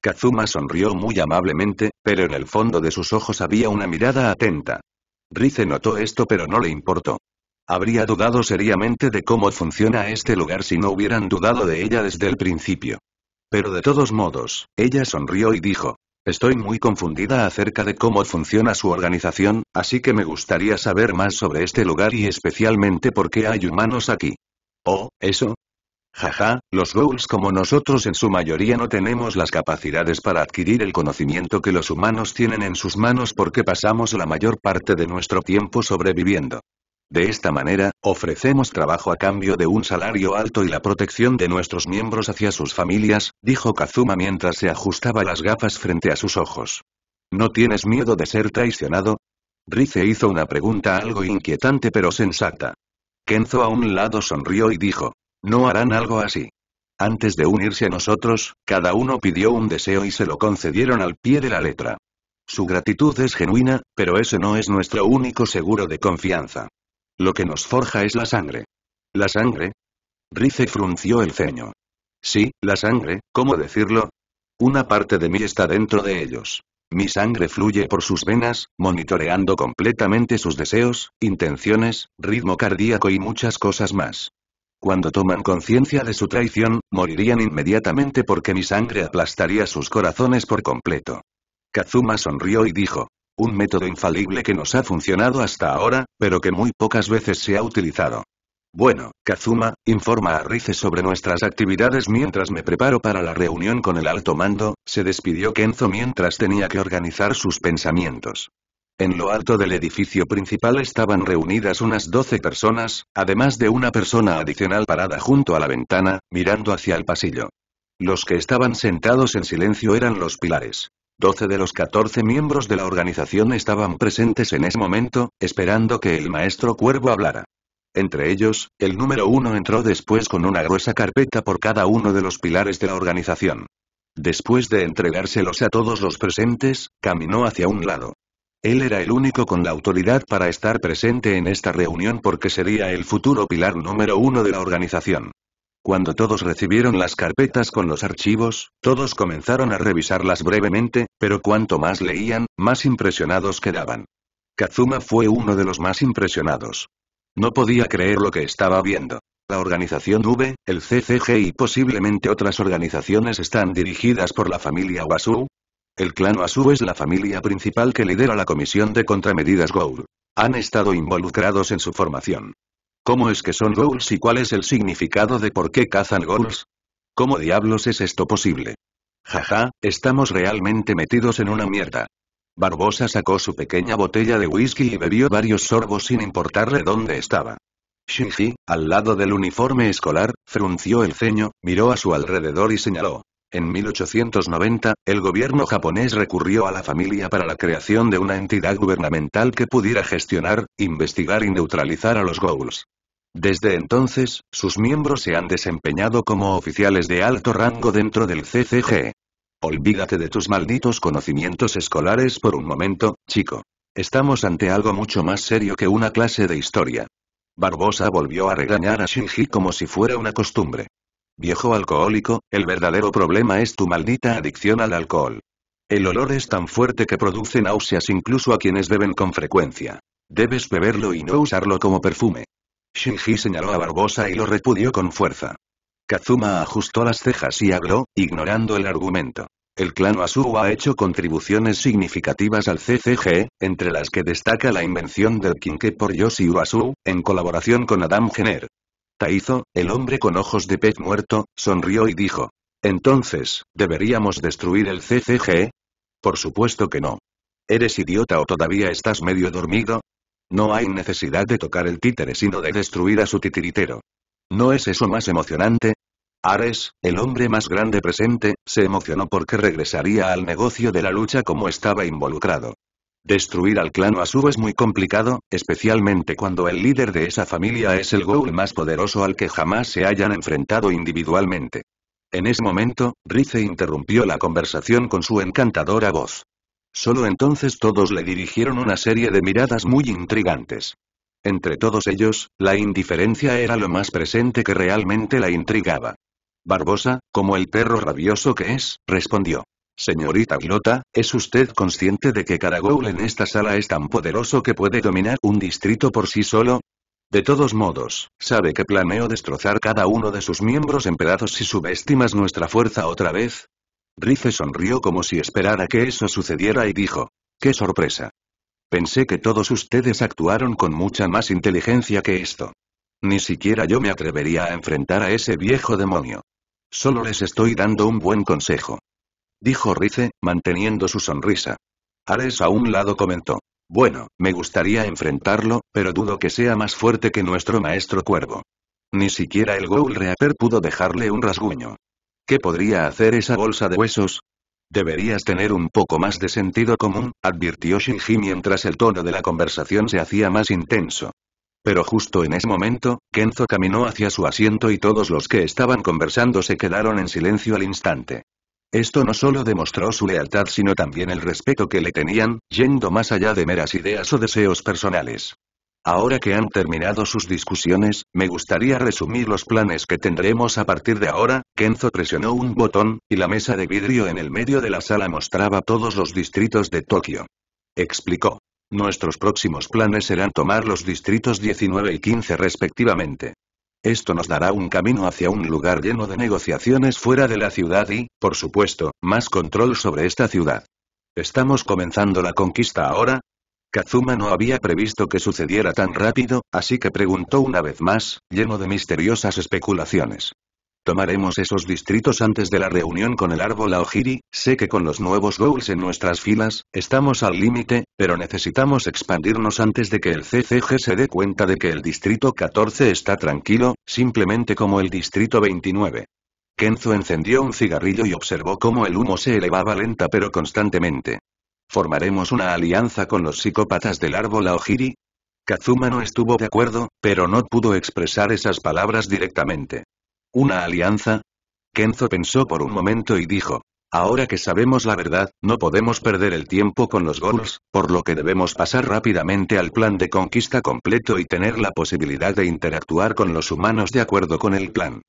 Kazuma sonrió muy amablemente, pero en el fondo de sus ojos había una mirada atenta. Rice notó esto pero no le importó. Habría dudado seriamente de cómo funciona este lugar si no hubieran dudado de ella desde el principio. Pero de todos modos, ella sonrió y dijo, Estoy muy confundida acerca de cómo funciona su organización, así que me gustaría saber más sobre este lugar y especialmente por qué hay humanos aquí. Oh, eso, Jaja, los ghouls como nosotros en su mayoría no tenemos las capacidades para adquirir el conocimiento que los humanos tienen en sus manos porque pasamos la mayor parte de nuestro tiempo sobreviviendo. De esta manera, ofrecemos trabajo a cambio de un salario alto y la protección de nuestros miembros hacia sus familias, dijo Kazuma mientras se ajustaba las gafas frente a sus ojos. ¿No tienes miedo de ser traicionado? Rice hizo una pregunta algo inquietante pero sensata. Kenzo a un lado sonrió y dijo, no harán algo así. Antes de unirse a nosotros, cada uno pidió un deseo y se lo concedieron al pie de la letra. Su gratitud es genuina, pero ese no es nuestro único seguro de confianza. Lo que nos forja es la sangre. ¿La sangre? Rice frunció el ceño. Sí, la sangre, ¿cómo decirlo? Una parte de mí está dentro de ellos. Mi sangre fluye por sus venas, monitoreando completamente sus deseos, intenciones, ritmo cardíaco y muchas cosas más. Cuando toman conciencia de su traición, morirían inmediatamente porque mi sangre aplastaría sus corazones por completo. Kazuma sonrió y dijo, un método infalible que nos ha funcionado hasta ahora, pero que muy pocas veces se ha utilizado. Bueno, Kazuma, informa a Rice sobre nuestras actividades mientras me preparo para la reunión con el alto mando, se despidió Kenzo mientras tenía que organizar sus pensamientos. En lo alto del edificio principal estaban reunidas unas doce personas, además de una persona adicional parada junto a la ventana, mirando hacia el pasillo. Los que estaban sentados en silencio eran los pilares. Doce de los catorce miembros de la organización estaban presentes en ese momento, esperando que el maestro cuervo hablara. Entre ellos, el número uno entró después con una gruesa carpeta por cada uno de los pilares de la organización. Después de entregárselos a todos los presentes, caminó hacia un lado. Él era el único con la autoridad para estar presente en esta reunión porque sería el futuro pilar número uno de la organización. Cuando todos recibieron las carpetas con los archivos, todos comenzaron a revisarlas brevemente, pero cuanto más leían, más impresionados quedaban. Kazuma fue uno de los más impresionados. No podía creer lo que estaba viendo. La organización V, el CCG y posiblemente otras organizaciones están dirigidas por la familia Wasu. El clan Wasu es la familia principal que lidera la Comisión de Contramedidas GOU. Han estado involucrados en su formación. ¿Cómo es que son ghouls y cuál es el significado de por qué cazan ghouls? ¿Cómo diablos es esto posible? Jaja, estamos realmente metidos en una mierda. Barbosa sacó su pequeña botella de whisky y bebió varios sorbos sin importarle dónde estaba. Shinji, al lado del uniforme escolar, frunció el ceño, miró a su alrededor y señaló. En 1890, el gobierno japonés recurrió a la familia para la creación de una entidad gubernamental que pudiera gestionar, investigar y neutralizar a los Ghouls. Desde entonces, sus miembros se han desempeñado como oficiales de alto rango dentro del CCG. Olvídate de tus malditos conocimientos escolares por un momento, chico. Estamos ante algo mucho más serio que una clase de historia. Barbosa volvió a regañar a Shinji como si fuera una costumbre. Viejo alcohólico, el verdadero problema es tu maldita adicción al alcohol. El olor es tan fuerte que produce náuseas incluso a quienes beben con frecuencia. Debes beberlo y no usarlo como perfume. Shinji señaló a Barbosa y lo repudió con fuerza. Kazuma ajustó las cejas y habló, ignorando el argumento. El clan Asu ha hecho contribuciones significativas al CCG, entre las que destaca la invención del Kinké por Yoshi Uasu, en colaboración con Adam Jenner. Taizo, el hombre con ojos de pez muerto, sonrió y dijo. Entonces, ¿deberíamos destruir el CCG? Por supuesto que no. ¿Eres idiota o todavía estás medio dormido? No hay necesidad de tocar el títere sino de destruir a su titiritero. ¿No es eso más emocionante? Ares, el hombre más grande presente, se emocionó porque regresaría al negocio de la lucha como estaba involucrado. Destruir al clan Asu es muy complicado, especialmente cuando el líder de esa familia es el Ghoul más poderoso al que jamás se hayan enfrentado individualmente. En ese momento, Rice interrumpió la conversación con su encantadora voz. Solo entonces todos le dirigieron una serie de miradas muy intrigantes. Entre todos ellos, la indiferencia era lo más presente que realmente la intrigaba. Barbosa, como el perro rabioso que es, respondió. Señorita glota ¿es usted consciente de que Karagoul en esta sala es tan poderoso que puede dominar un distrito por sí solo? De todos modos, sabe que planeo destrozar cada uno de sus miembros en pedazos si subestimas nuestra fuerza otra vez. Rife sonrió como si esperara que eso sucediera y dijo, ¡qué sorpresa! Pensé que todos ustedes actuaron con mucha más inteligencia que esto. Ni siquiera yo me atrevería a enfrentar a ese viejo demonio. Solo les estoy dando un buen consejo. Dijo Rice, manteniendo su sonrisa. Ares a un lado comentó. Bueno, me gustaría enfrentarlo, pero dudo que sea más fuerte que nuestro maestro cuervo. Ni siquiera el Ghoul Reaper pudo dejarle un rasguño. ¿Qué podría hacer esa bolsa de huesos? Deberías tener un poco más de sentido común, advirtió Shinji mientras el tono de la conversación se hacía más intenso. Pero justo en ese momento, Kenzo caminó hacia su asiento y todos los que estaban conversando se quedaron en silencio al instante. Esto no solo demostró su lealtad sino también el respeto que le tenían, yendo más allá de meras ideas o deseos personales. Ahora que han terminado sus discusiones, me gustaría resumir los planes que tendremos a partir de ahora, Kenzo presionó un botón, y la mesa de vidrio en el medio de la sala mostraba todos los distritos de Tokio. Explicó. Nuestros próximos planes serán tomar los distritos 19 y 15 respectivamente. Esto nos dará un camino hacia un lugar lleno de negociaciones fuera de la ciudad y, por supuesto, más control sobre esta ciudad. ¿Estamos comenzando la conquista ahora? Kazuma no había previsto que sucediera tan rápido, así que preguntó una vez más, lleno de misteriosas especulaciones. Tomaremos esos distritos antes de la reunión con el árbol Aojiri, sé que con los nuevos goals en nuestras filas, estamos al límite, pero necesitamos expandirnos antes de que el CCG se dé cuenta de que el distrito 14 está tranquilo, simplemente como el distrito 29. Kenzo encendió un cigarrillo y observó cómo el humo se elevaba lenta pero constantemente. ¿Formaremos una alianza con los psicópatas del árbol Aojiri? Kazuma no estuvo de acuerdo, pero no pudo expresar esas palabras directamente. ¿Una alianza? Kenzo pensó por un momento y dijo. Ahora que sabemos la verdad, no podemos perder el tiempo con los Ghouls, por lo que debemos pasar rápidamente al plan de conquista completo y tener la posibilidad de interactuar con los humanos de acuerdo con el plan.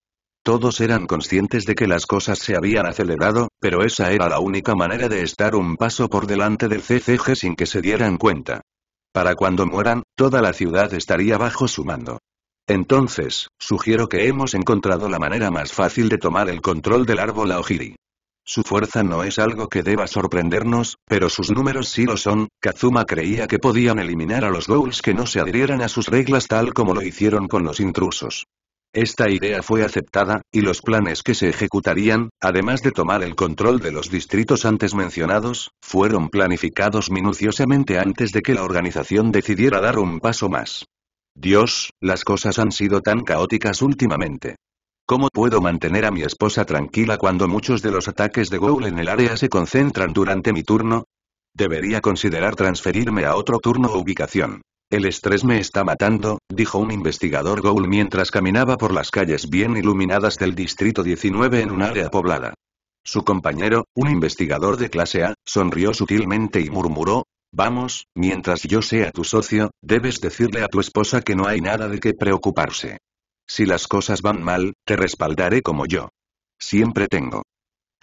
Todos eran conscientes de que las cosas se habían acelerado, pero esa era la única manera de estar un paso por delante del CCG sin que se dieran cuenta. Para cuando mueran, toda la ciudad estaría bajo su mando. Entonces, sugiero que hemos encontrado la manera más fácil de tomar el control del árbol Aojiri. Su fuerza no es algo que deba sorprendernos, pero sus números sí lo son, Kazuma creía que podían eliminar a los ghouls que no se adhirieran a sus reglas tal como lo hicieron con los intrusos. Esta idea fue aceptada, y los planes que se ejecutarían, además de tomar el control de los distritos antes mencionados, fueron planificados minuciosamente antes de que la organización decidiera dar un paso más. Dios, las cosas han sido tan caóticas últimamente. ¿Cómo puedo mantener a mi esposa tranquila cuando muchos de los ataques de Goul en el área se concentran durante mi turno? Debería considerar transferirme a otro turno o ubicación. El estrés me está matando, dijo un investigador Goul mientras caminaba por las calles bien iluminadas del Distrito 19 en un área poblada. Su compañero, un investigador de clase A, sonrió sutilmente y murmuró, Vamos, mientras yo sea tu socio, debes decirle a tu esposa que no hay nada de qué preocuparse. Si las cosas van mal, te respaldaré como yo. Siempre tengo.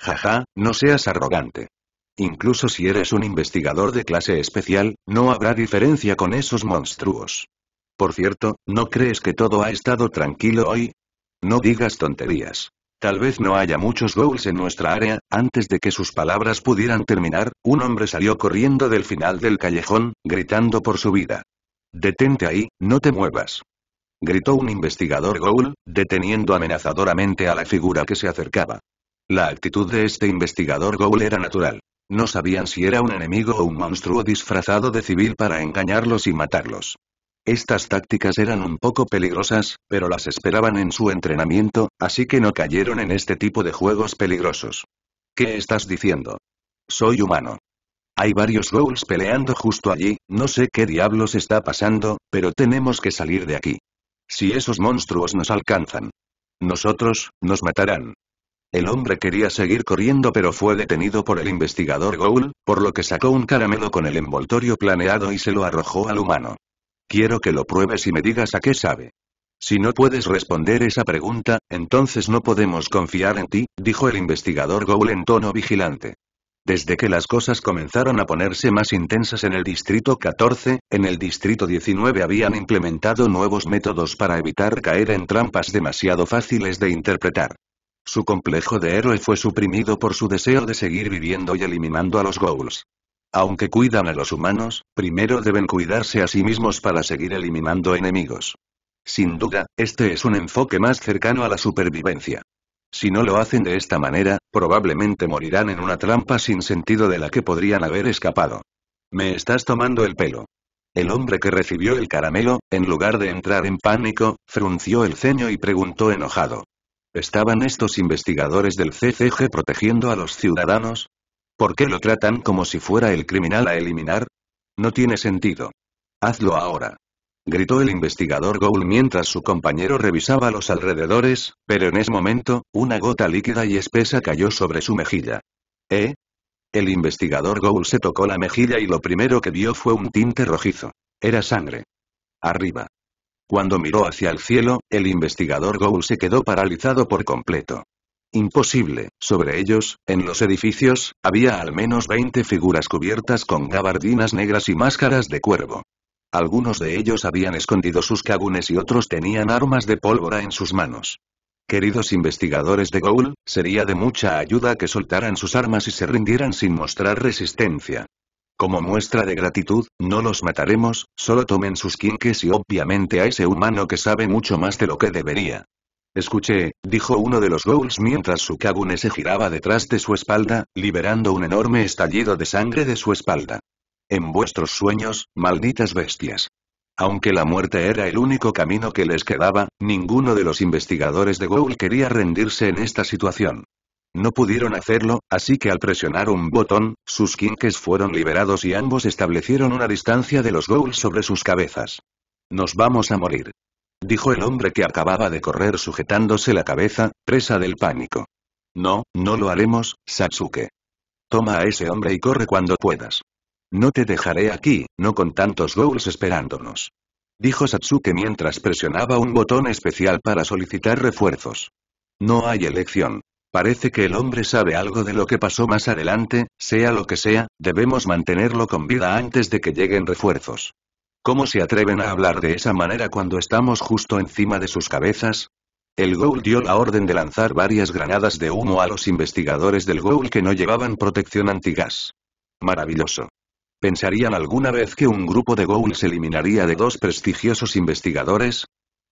Jaja, no seas arrogante. Incluso si eres un investigador de clase especial, no habrá diferencia con esos monstruos. Por cierto, ¿no crees que todo ha estado tranquilo hoy? No digas tonterías. Tal vez no haya muchos ghouls en nuestra área, antes de que sus palabras pudieran terminar, un hombre salió corriendo del final del callejón, gritando por su vida. Detente ahí, no te muevas. Gritó un investigador ghoul, deteniendo amenazadoramente a la figura que se acercaba. La actitud de este investigador ghoul era natural. No sabían si era un enemigo o un monstruo disfrazado de civil para engañarlos y matarlos. Estas tácticas eran un poco peligrosas, pero las esperaban en su entrenamiento, así que no cayeron en este tipo de juegos peligrosos. ¿Qué estás diciendo? Soy humano. Hay varios ghouls peleando justo allí, no sé qué diablos está pasando, pero tenemos que salir de aquí. Si esos monstruos nos alcanzan. Nosotros, nos matarán. El hombre quería seguir corriendo pero fue detenido por el investigador ghoul, por lo que sacó un caramelo con el envoltorio planeado y se lo arrojó al humano. Quiero que lo pruebes y me digas a qué sabe. Si no puedes responder esa pregunta, entonces no podemos confiar en ti, dijo el investigador Goul en tono vigilante. Desde que las cosas comenzaron a ponerse más intensas en el Distrito 14, en el Distrito 19 habían implementado nuevos métodos para evitar caer en trampas demasiado fáciles de interpretar. Su complejo de héroe fue suprimido por su deseo de seguir viviendo y eliminando a los Ghouls. Aunque cuidan a los humanos, primero deben cuidarse a sí mismos para seguir eliminando enemigos. Sin duda, este es un enfoque más cercano a la supervivencia. Si no lo hacen de esta manera, probablemente morirán en una trampa sin sentido de la que podrían haber escapado. Me estás tomando el pelo. El hombre que recibió el caramelo, en lugar de entrar en pánico, frunció el ceño y preguntó enojado. ¿Estaban estos investigadores del CCG protegiendo a los ciudadanos? ¿Por qué lo tratan como si fuera el criminal a eliminar? No tiene sentido. Hazlo ahora. Gritó el investigador Gould mientras su compañero revisaba los alrededores, pero en ese momento, una gota líquida y espesa cayó sobre su mejilla. ¿Eh? El investigador Gould se tocó la mejilla y lo primero que vio fue un tinte rojizo. Era sangre. Arriba. Cuando miró hacia el cielo, el investigador Gould se quedó paralizado por completo. Imposible, sobre ellos, en los edificios, había al menos 20 figuras cubiertas con gabardinas negras y máscaras de cuervo. Algunos de ellos habían escondido sus cagunes y otros tenían armas de pólvora en sus manos. Queridos investigadores de Gaul, sería de mucha ayuda que soltaran sus armas y se rindieran sin mostrar resistencia. Como muestra de gratitud, no los mataremos, solo tomen sus quinques y obviamente a ese humano que sabe mucho más de lo que debería. Escuché, dijo uno de los ghouls mientras su cabune se giraba detrás de su espalda, liberando un enorme estallido de sangre de su espalda. En vuestros sueños, malditas bestias. Aunque la muerte era el único camino que les quedaba, ninguno de los investigadores de Ghoul quería rendirse en esta situación. No pudieron hacerlo, así que al presionar un botón, sus quinques fueron liberados y ambos establecieron una distancia de los Ghouls sobre sus cabezas. Nos vamos a morir dijo el hombre que acababa de correr sujetándose la cabeza, presa del pánico. No, no lo haremos, Satsuke. Toma a ese hombre y corre cuando puedas. No te dejaré aquí, no con tantos ghouls esperándonos. Dijo Satsuke mientras presionaba un botón especial para solicitar refuerzos. No hay elección. Parece que el hombre sabe algo de lo que pasó más adelante, sea lo que sea, debemos mantenerlo con vida antes de que lleguen refuerzos. ¿Cómo se atreven a hablar de esa manera cuando estamos justo encima de sus cabezas? El Ghoul dio la orden de lanzar varias granadas de humo a los investigadores del Ghoul que no llevaban protección antigas. Maravilloso. ¿Pensarían alguna vez que un grupo de se eliminaría de dos prestigiosos investigadores?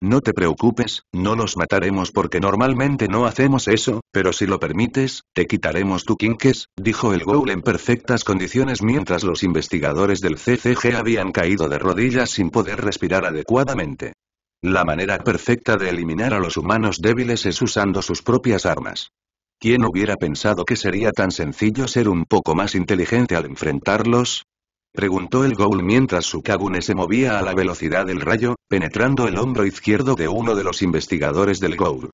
No te preocupes, no los mataremos porque normalmente no hacemos eso, pero si lo permites, te quitaremos tu quinques, dijo el ghoul en perfectas condiciones mientras los investigadores del CCG habían caído de rodillas sin poder respirar adecuadamente. La manera perfecta de eliminar a los humanos débiles es usando sus propias armas. ¿Quién hubiera pensado que sería tan sencillo ser un poco más inteligente al enfrentarlos? preguntó el Ghoul mientras su Kagune se movía a la velocidad del rayo, penetrando el hombro izquierdo de uno de los investigadores del Ghoul.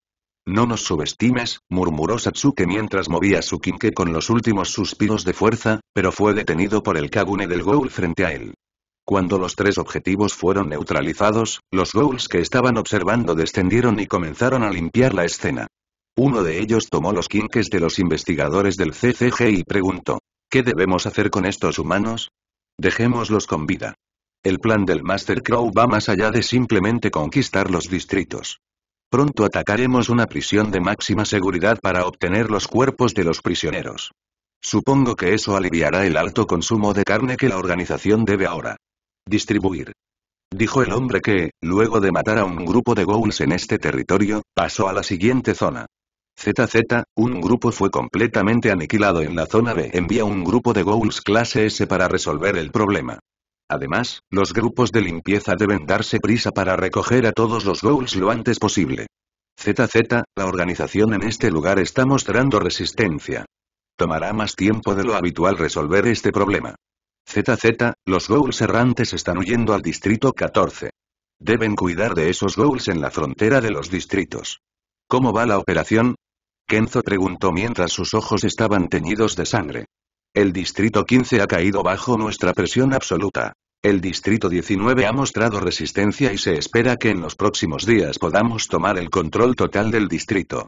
No nos subestimes, murmuró Satsuke mientras movía su Kinke con los últimos suspiros de fuerza, pero fue detenido por el Kagune del Ghoul frente a él. Cuando los tres objetivos fueron neutralizados, los ghouls que estaban observando descendieron y comenzaron a limpiar la escena. Uno de ellos tomó los kinkes de los investigadores del CCG y preguntó, ¿qué debemos hacer con estos humanos? Dejémoslos con vida. El plan del Master Crow va más allá de simplemente conquistar los distritos. Pronto atacaremos una prisión de máxima seguridad para obtener los cuerpos de los prisioneros. Supongo que eso aliviará el alto consumo de carne que la organización debe ahora distribuir. Dijo el hombre que, luego de matar a un grupo de ghouls en este territorio, pasó a la siguiente zona. ZZ, un grupo fue completamente aniquilado en la zona B. Envía un grupo de Ghouls clase S para resolver el problema. Además, los grupos de limpieza deben darse prisa para recoger a todos los Ghouls lo antes posible. ZZ, la organización en este lugar está mostrando resistencia. Tomará más tiempo de lo habitual resolver este problema. ZZ, los Ghouls errantes están huyendo al distrito 14. Deben cuidar de esos Ghouls en la frontera de los distritos. ¿Cómo va la operación? Kenzo preguntó mientras sus ojos estaban teñidos de sangre. El distrito 15 ha caído bajo nuestra presión absoluta. El distrito 19 ha mostrado resistencia y se espera que en los próximos días podamos tomar el control total del distrito.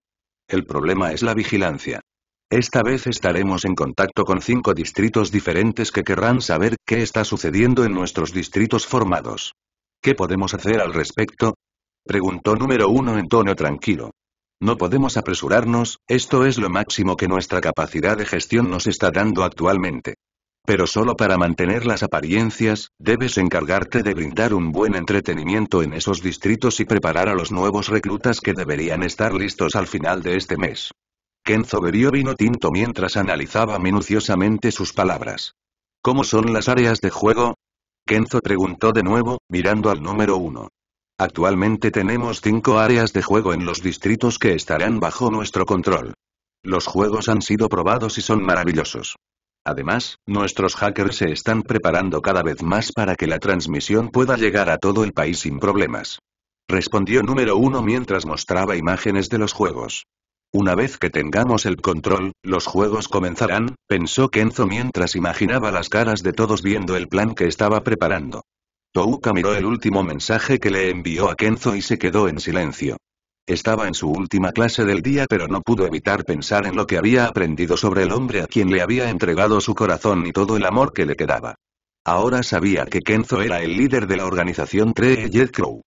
El problema es la vigilancia. Esta vez estaremos en contacto con cinco distritos diferentes que querrán saber qué está sucediendo en nuestros distritos formados. ¿Qué podemos hacer al respecto? Preguntó número uno en tono tranquilo. No podemos apresurarnos, esto es lo máximo que nuestra capacidad de gestión nos está dando actualmente. Pero solo para mantener las apariencias, debes encargarte de brindar un buen entretenimiento en esos distritos y preparar a los nuevos reclutas que deberían estar listos al final de este mes. Kenzo bebió vino tinto mientras analizaba minuciosamente sus palabras. ¿Cómo son las áreas de juego? Kenzo preguntó de nuevo, mirando al número uno. Actualmente tenemos cinco áreas de juego en los distritos que estarán bajo nuestro control. Los juegos han sido probados y son maravillosos. Además, nuestros hackers se están preparando cada vez más para que la transmisión pueda llegar a todo el país sin problemas. Respondió número uno mientras mostraba imágenes de los juegos. Una vez que tengamos el control, los juegos comenzarán, pensó Kenzo mientras imaginaba las caras de todos viendo el plan que estaba preparando. Touka miró el último mensaje que le envió a Kenzo y se quedó en silencio. Estaba en su última clase del día pero no pudo evitar pensar en lo que había aprendido sobre el hombre a quien le había entregado su corazón y todo el amor que le quedaba. Ahora sabía que Kenzo era el líder de la organización Tree Jet Crow.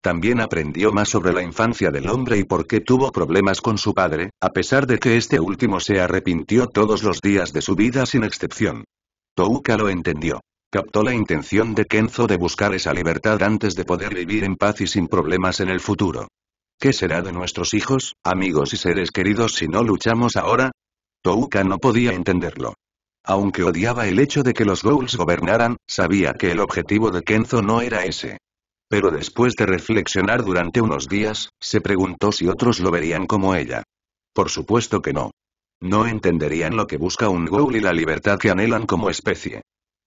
También aprendió más sobre la infancia del hombre y por qué tuvo problemas con su padre, a pesar de que este último se arrepintió todos los días de su vida sin excepción. Touka lo entendió. Captó la intención de Kenzo de buscar esa libertad antes de poder vivir en paz y sin problemas en el futuro. ¿Qué será de nuestros hijos, amigos y seres queridos si no luchamos ahora? Touka no podía entenderlo. Aunque odiaba el hecho de que los Ghouls gobernaran, sabía que el objetivo de Kenzo no era ese. Pero después de reflexionar durante unos días, se preguntó si otros lo verían como ella. Por supuesto que no. No entenderían lo que busca un Ghoul y la libertad que anhelan como especie.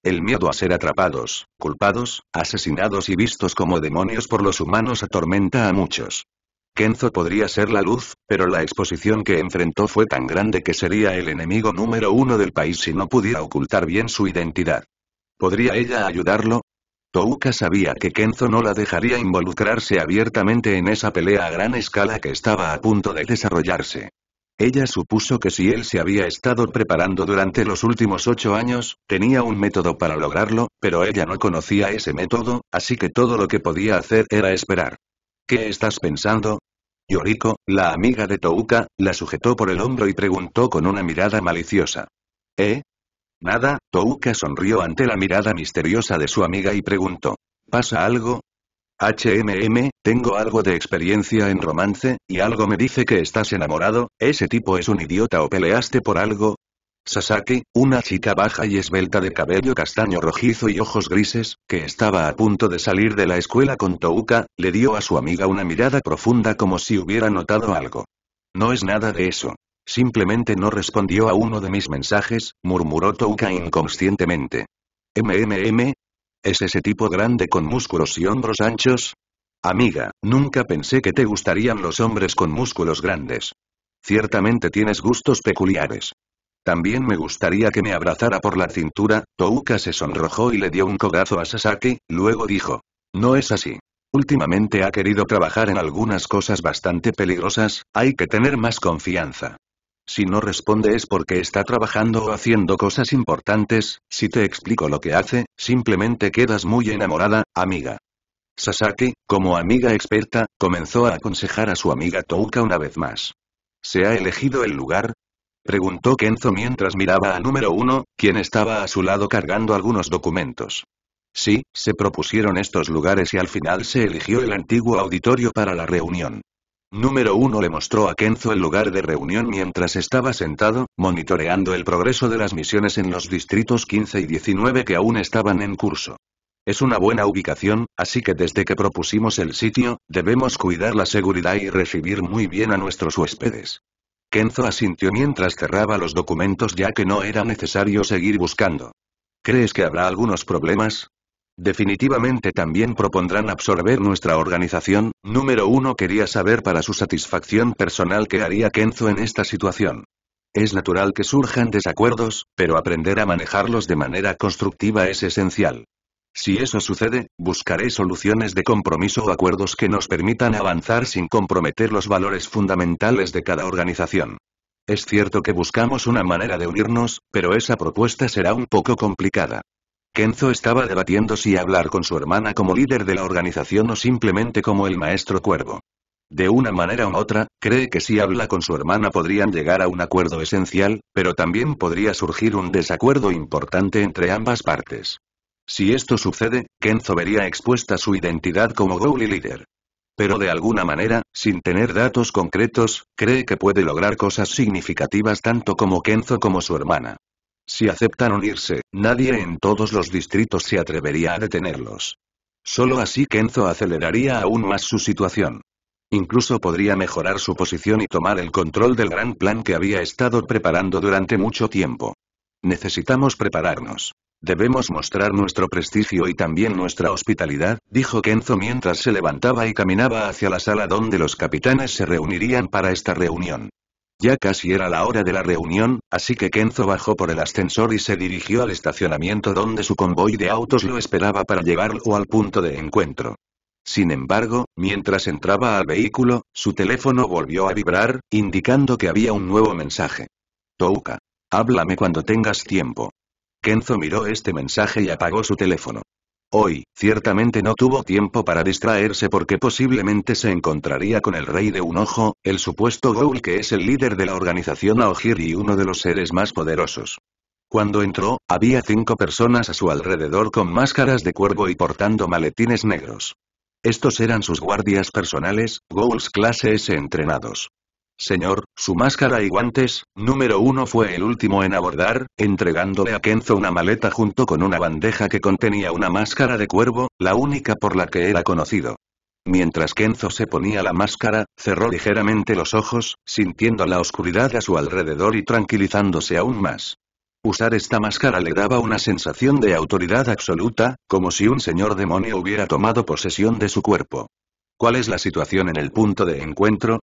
El miedo a ser atrapados, culpados, asesinados y vistos como demonios por los humanos atormenta a muchos. Kenzo podría ser la luz, pero la exposición que enfrentó fue tan grande que sería el enemigo número uno del país si no pudiera ocultar bien su identidad. ¿Podría ella ayudarlo? Touka sabía que Kenzo no la dejaría involucrarse abiertamente en esa pelea a gran escala que estaba a punto de desarrollarse. Ella supuso que si él se había estado preparando durante los últimos ocho años, tenía un método para lograrlo, pero ella no conocía ese método, así que todo lo que podía hacer era esperar. ¿Qué estás pensando? Yoriko, la amiga de Touka, la sujetó por el hombro y preguntó con una mirada maliciosa. ¿Eh? Nada, Touka sonrió ante la mirada misteriosa de su amiga y preguntó. ¿Pasa algo? HMM, tengo algo de experiencia en romance, y algo me dice que estás enamorado, ese tipo es un idiota o peleaste por algo. Sasaki, una chica baja y esbelta de cabello castaño rojizo y ojos grises, que estaba a punto de salir de la escuela con Touka, le dio a su amiga una mirada profunda como si hubiera notado algo. No es nada de eso. Simplemente no respondió a uno de mis mensajes, murmuró Touka inconscientemente. MMM, ¿Es ese tipo grande con músculos y hombros anchos? Amiga, nunca pensé que te gustarían los hombres con músculos grandes. Ciertamente tienes gustos peculiares. También me gustaría que me abrazara por la cintura, Touka se sonrojó y le dio un cogazo a Sasaki, luego dijo. No es así. Últimamente ha querido trabajar en algunas cosas bastante peligrosas, hay que tener más confianza. Si no responde es porque está trabajando o haciendo cosas importantes, si te explico lo que hace, simplemente quedas muy enamorada, amiga. Sasaki, como amiga experta, comenzó a aconsejar a su amiga Touka una vez más. ¿Se ha elegido el lugar? Preguntó Kenzo mientras miraba a número uno, quien estaba a su lado cargando algunos documentos. Sí, se propusieron estos lugares y al final se eligió el antiguo auditorio para la reunión. Número 1 le mostró a Kenzo el lugar de reunión mientras estaba sentado, monitoreando el progreso de las misiones en los distritos 15 y 19 que aún estaban en curso. Es una buena ubicación, así que desde que propusimos el sitio, debemos cuidar la seguridad y recibir muy bien a nuestros huéspedes. Kenzo asintió mientras cerraba los documentos ya que no era necesario seguir buscando. ¿Crees que habrá algunos problemas? Definitivamente también propondrán absorber nuestra organización, número uno quería saber para su satisfacción personal qué haría Kenzo en esta situación. Es natural que surjan desacuerdos, pero aprender a manejarlos de manera constructiva es esencial. Si eso sucede, buscaré soluciones de compromiso o acuerdos que nos permitan avanzar sin comprometer los valores fundamentales de cada organización. Es cierto que buscamos una manera de unirnos, pero esa propuesta será un poco complicada. Kenzo estaba debatiendo si hablar con su hermana como líder de la organización o simplemente como el maestro cuervo. De una manera u otra, cree que si habla con su hermana podrían llegar a un acuerdo esencial, pero también podría surgir un desacuerdo importante entre ambas partes. Si esto sucede, Kenzo vería expuesta su identidad como gowlie líder. Pero de alguna manera, sin tener datos concretos, cree que puede lograr cosas significativas tanto como Kenzo como su hermana. Si aceptan unirse, nadie en todos los distritos se atrevería a detenerlos. Solo así Kenzo aceleraría aún más su situación. Incluso podría mejorar su posición y tomar el control del gran plan que había estado preparando durante mucho tiempo. Necesitamos prepararnos. Debemos mostrar nuestro prestigio y también nuestra hospitalidad, dijo Kenzo mientras se levantaba y caminaba hacia la sala donde los capitanes se reunirían para esta reunión. Ya casi era la hora de la reunión, así que Kenzo bajó por el ascensor y se dirigió al estacionamiento donde su convoy de autos lo esperaba para llevarlo al punto de encuentro. Sin embargo, mientras entraba al vehículo, su teléfono volvió a vibrar, indicando que había un nuevo mensaje. Touka. Háblame cuando tengas tiempo. Kenzo miró este mensaje y apagó su teléfono. Hoy, ciertamente no tuvo tiempo para distraerse porque posiblemente se encontraría con el rey de un ojo, el supuesto Goul que es el líder de la organización Aogir y uno de los seres más poderosos. Cuando entró, había cinco personas a su alrededor con máscaras de cuervo y portando maletines negros. Estos eran sus guardias personales, Ghouls clase S entrenados. Señor, su máscara y guantes, número uno fue el último en abordar, entregándole a Kenzo una maleta junto con una bandeja que contenía una máscara de cuervo, la única por la que era conocido. Mientras Kenzo se ponía la máscara, cerró ligeramente los ojos, sintiendo la oscuridad a su alrededor y tranquilizándose aún más. Usar esta máscara le daba una sensación de autoridad absoluta, como si un señor demonio hubiera tomado posesión de su cuerpo. ¿Cuál es la situación en el punto de encuentro?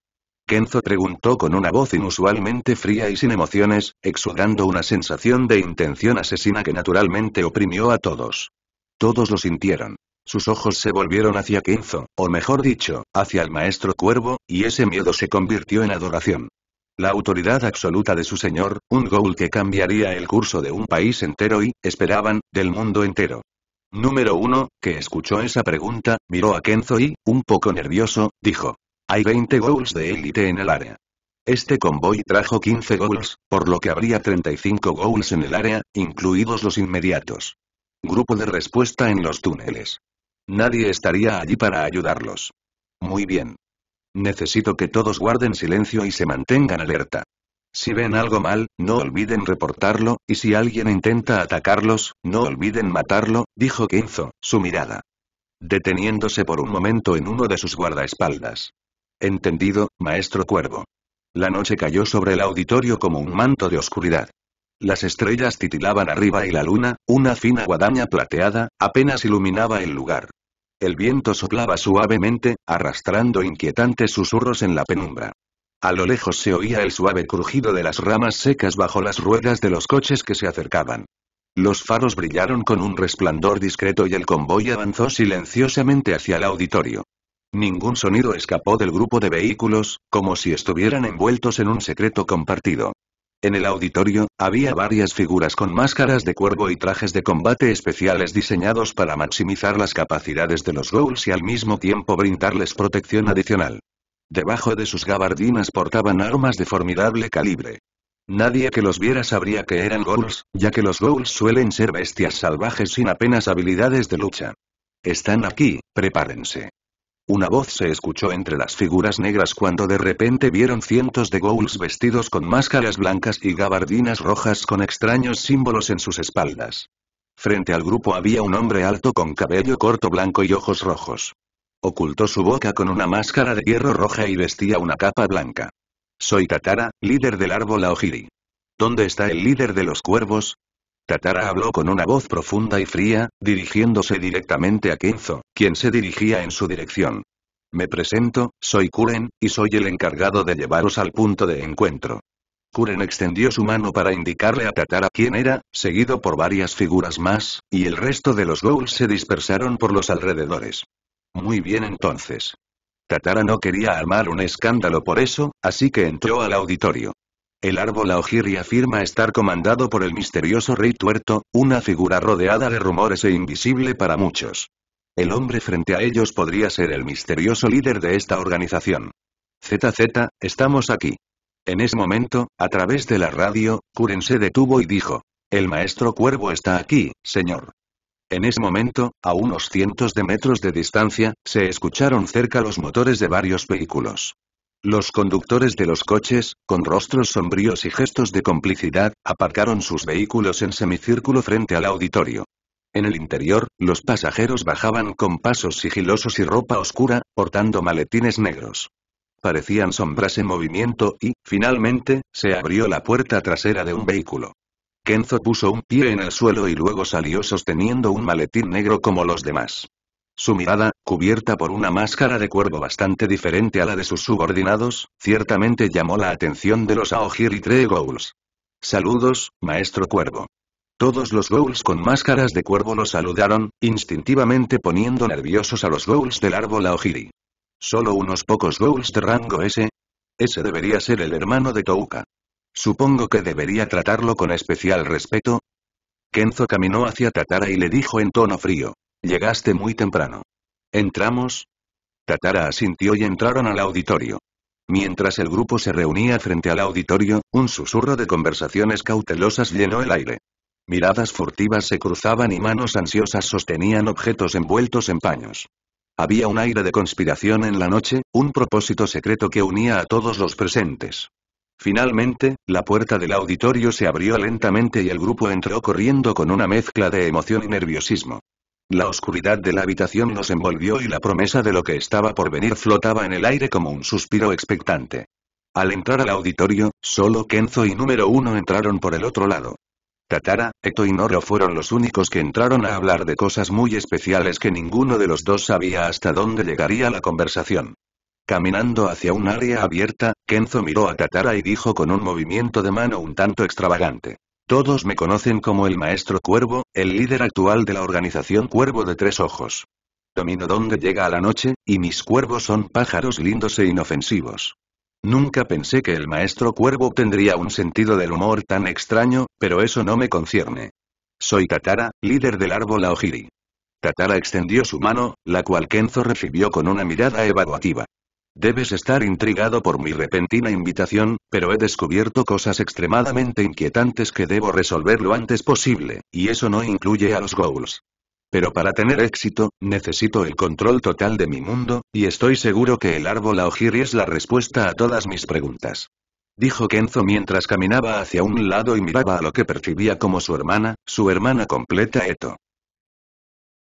Kenzo preguntó con una voz inusualmente fría y sin emociones, exudando una sensación de intención asesina que naturalmente oprimió a todos. Todos lo sintieron. Sus ojos se volvieron hacia Kenzo, o mejor dicho, hacia el maestro cuervo, y ese miedo se convirtió en adoración. La autoridad absoluta de su señor, un goal que cambiaría el curso de un país entero y, esperaban, del mundo entero. Número uno, que escuchó esa pregunta, miró a Kenzo y, un poco nervioso, dijo. Hay 20 goals de élite en el área. Este convoy trajo 15 goals, por lo que habría 35 goals en el área, incluidos los inmediatos. Grupo de respuesta en los túneles. Nadie estaría allí para ayudarlos. Muy bien. Necesito que todos guarden silencio y se mantengan alerta. Si ven algo mal, no olviden reportarlo, y si alguien intenta atacarlos, no olviden matarlo, dijo Kenzo, su mirada. Deteniéndose por un momento en uno de sus guardaespaldas. Entendido, maestro cuervo. La noche cayó sobre el auditorio como un manto de oscuridad. Las estrellas titilaban arriba y la luna, una fina guadaña plateada, apenas iluminaba el lugar. El viento soplaba suavemente, arrastrando inquietantes susurros en la penumbra. A lo lejos se oía el suave crujido de las ramas secas bajo las ruedas de los coches que se acercaban. Los faros brillaron con un resplandor discreto y el convoy avanzó silenciosamente hacia el auditorio. Ningún sonido escapó del grupo de vehículos, como si estuvieran envueltos en un secreto compartido. En el auditorio, había varias figuras con máscaras de cuervo y trajes de combate especiales diseñados para maximizar las capacidades de los ghouls y al mismo tiempo brindarles protección adicional. Debajo de sus gabardinas portaban armas de formidable calibre. Nadie que los viera sabría que eran ghouls, ya que los ghouls suelen ser bestias salvajes sin apenas habilidades de lucha. Están aquí, prepárense. Una voz se escuchó entre las figuras negras cuando de repente vieron cientos de ghouls vestidos con máscaras blancas y gabardinas rojas con extraños símbolos en sus espaldas. Frente al grupo había un hombre alto con cabello corto blanco y ojos rojos. Ocultó su boca con una máscara de hierro roja y vestía una capa blanca. Soy Tatara, líder del árbol Aojiri. ¿Dónde está el líder de los cuervos? Tatara habló con una voz profunda y fría, dirigiéndose directamente a Kenzo, quien se dirigía en su dirección. Me presento, soy Kuren, y soy el encargado de llevaros al punto de encuentro. Kuren extendió su mano para indicarle a Tatara quién era, seguido por varias figuras más, y el resto de los ghouls se dispersaron por los alrededores. Muy bien entonces. Tatara no quería armar un escándalo por eso, así que entró al auditorio. El árbol Aojiri afirma estar comandado por el misterioso rey tuerto, una figura rodeada de rumores e invisible para muchos. El hombre frente a ellos podría ser el misterioso líder de esta organización. ZZ, estamos aquí. En ese momento, a través de la radio, Kuren se detuvo y dijo, el maestro cuervo está aquí, señor. En ese momento, a unos cientos de metros de distancia, se escucharon cerca los motores de varios vehículos. Los conductores de los coches, con rostros sombríos y gestos de complicidad, aparcaron sus vehículos en semicírculo frente al auditorio. En el interior, los pasajeros bajaban con pasos sigilosos y ropa oscura, portando maletines negros. Parecían sombras en movimiento y, finalmente, se abrió la puerta trasera de un vehículo. Kenzo puso un pie en el suelo y luego salió sosteniendo un maletín negro como los demás. Su mirada, cubierta por una máscara de cuervo bastante diferente a la de sus subordinados, ciertamente llamó la atención de los Aojiri y Tree Ghouls. Saludos, maestro cuervo. Todos los ghouls con máscaras de cuervo lo saludaron, instintivamente poniendo nerviosos a los ghouls del árbol Aojiri. Solo unos pocos ghouls de rango S. Ese debería ser el hermano de Touka. Supongo que debería tratarlo con especial respeto. Kenzo caminó hacia Tatara y le dijo en tono frío. Llegaste muy temprano. ¿Entramos? Tatara asintió y entraron al auditorio. Mientras el grupo se reunía frente al auditorio, un susurro de conversaciones cautelosas llenó el aire. Miradas furtivas se cruzaban y manos ansiosas sostenían objetos envueltos en paños. Había un aire de conspiración en la noche, un propósito secreto que unía a todos los presentes. Finalmente, la puerta del auditorio se abrió lentamente y el grupo entró corriendo con una mezcla de emoción y nerviosismo. La oscuridad de la habitación los envolvió y la promesa de lo que estaba por venir flotaba en el aire como un suspiro expectante. Al entrar al auditorio, solo Kenzo y número uno entraron por el otro lado. Tatara, Eto y Noro fueron los únicos que entraron a hablar de cosas muy especiales que ninguno de los dos sabía hasta dónde llegaría la conversación. Caminando hacia un área abierta, Kenzo miró a Tatara y dijo con un movimiento de mano un tanto extravagante. Todos me conocen como el Maestro Cuervo, el líder actual de la organización Cuervo de Tres Ojos. Domino donde llega a la noche, y mis cuervos son pájaros lindos e inofensivos. Nunca pensé que el Maestro Cuervo tendría un sentido del humor tan extraño, pero eso no me concierne. Soy Tatara, líder del árbol Aojiri. Tatara extendió su mano, la cual Kenzo recibió con una mirada evaluativa. Debes estar intrigado por mi repentina invitación, pero he descubierto cosas extremadamente inquietantes que debo resolver lo antes posible, y eso no incluye a los goals. Pero para tener éxito, necesito el control total de mi mundo, y estoy seguro que el árbol Aojiri es la respuesta a todas mis preguntas. Dijo Kenzo mientras caminaba hacia un lado y miraba a lo que percibía como su hermana, su hermana completa Eto.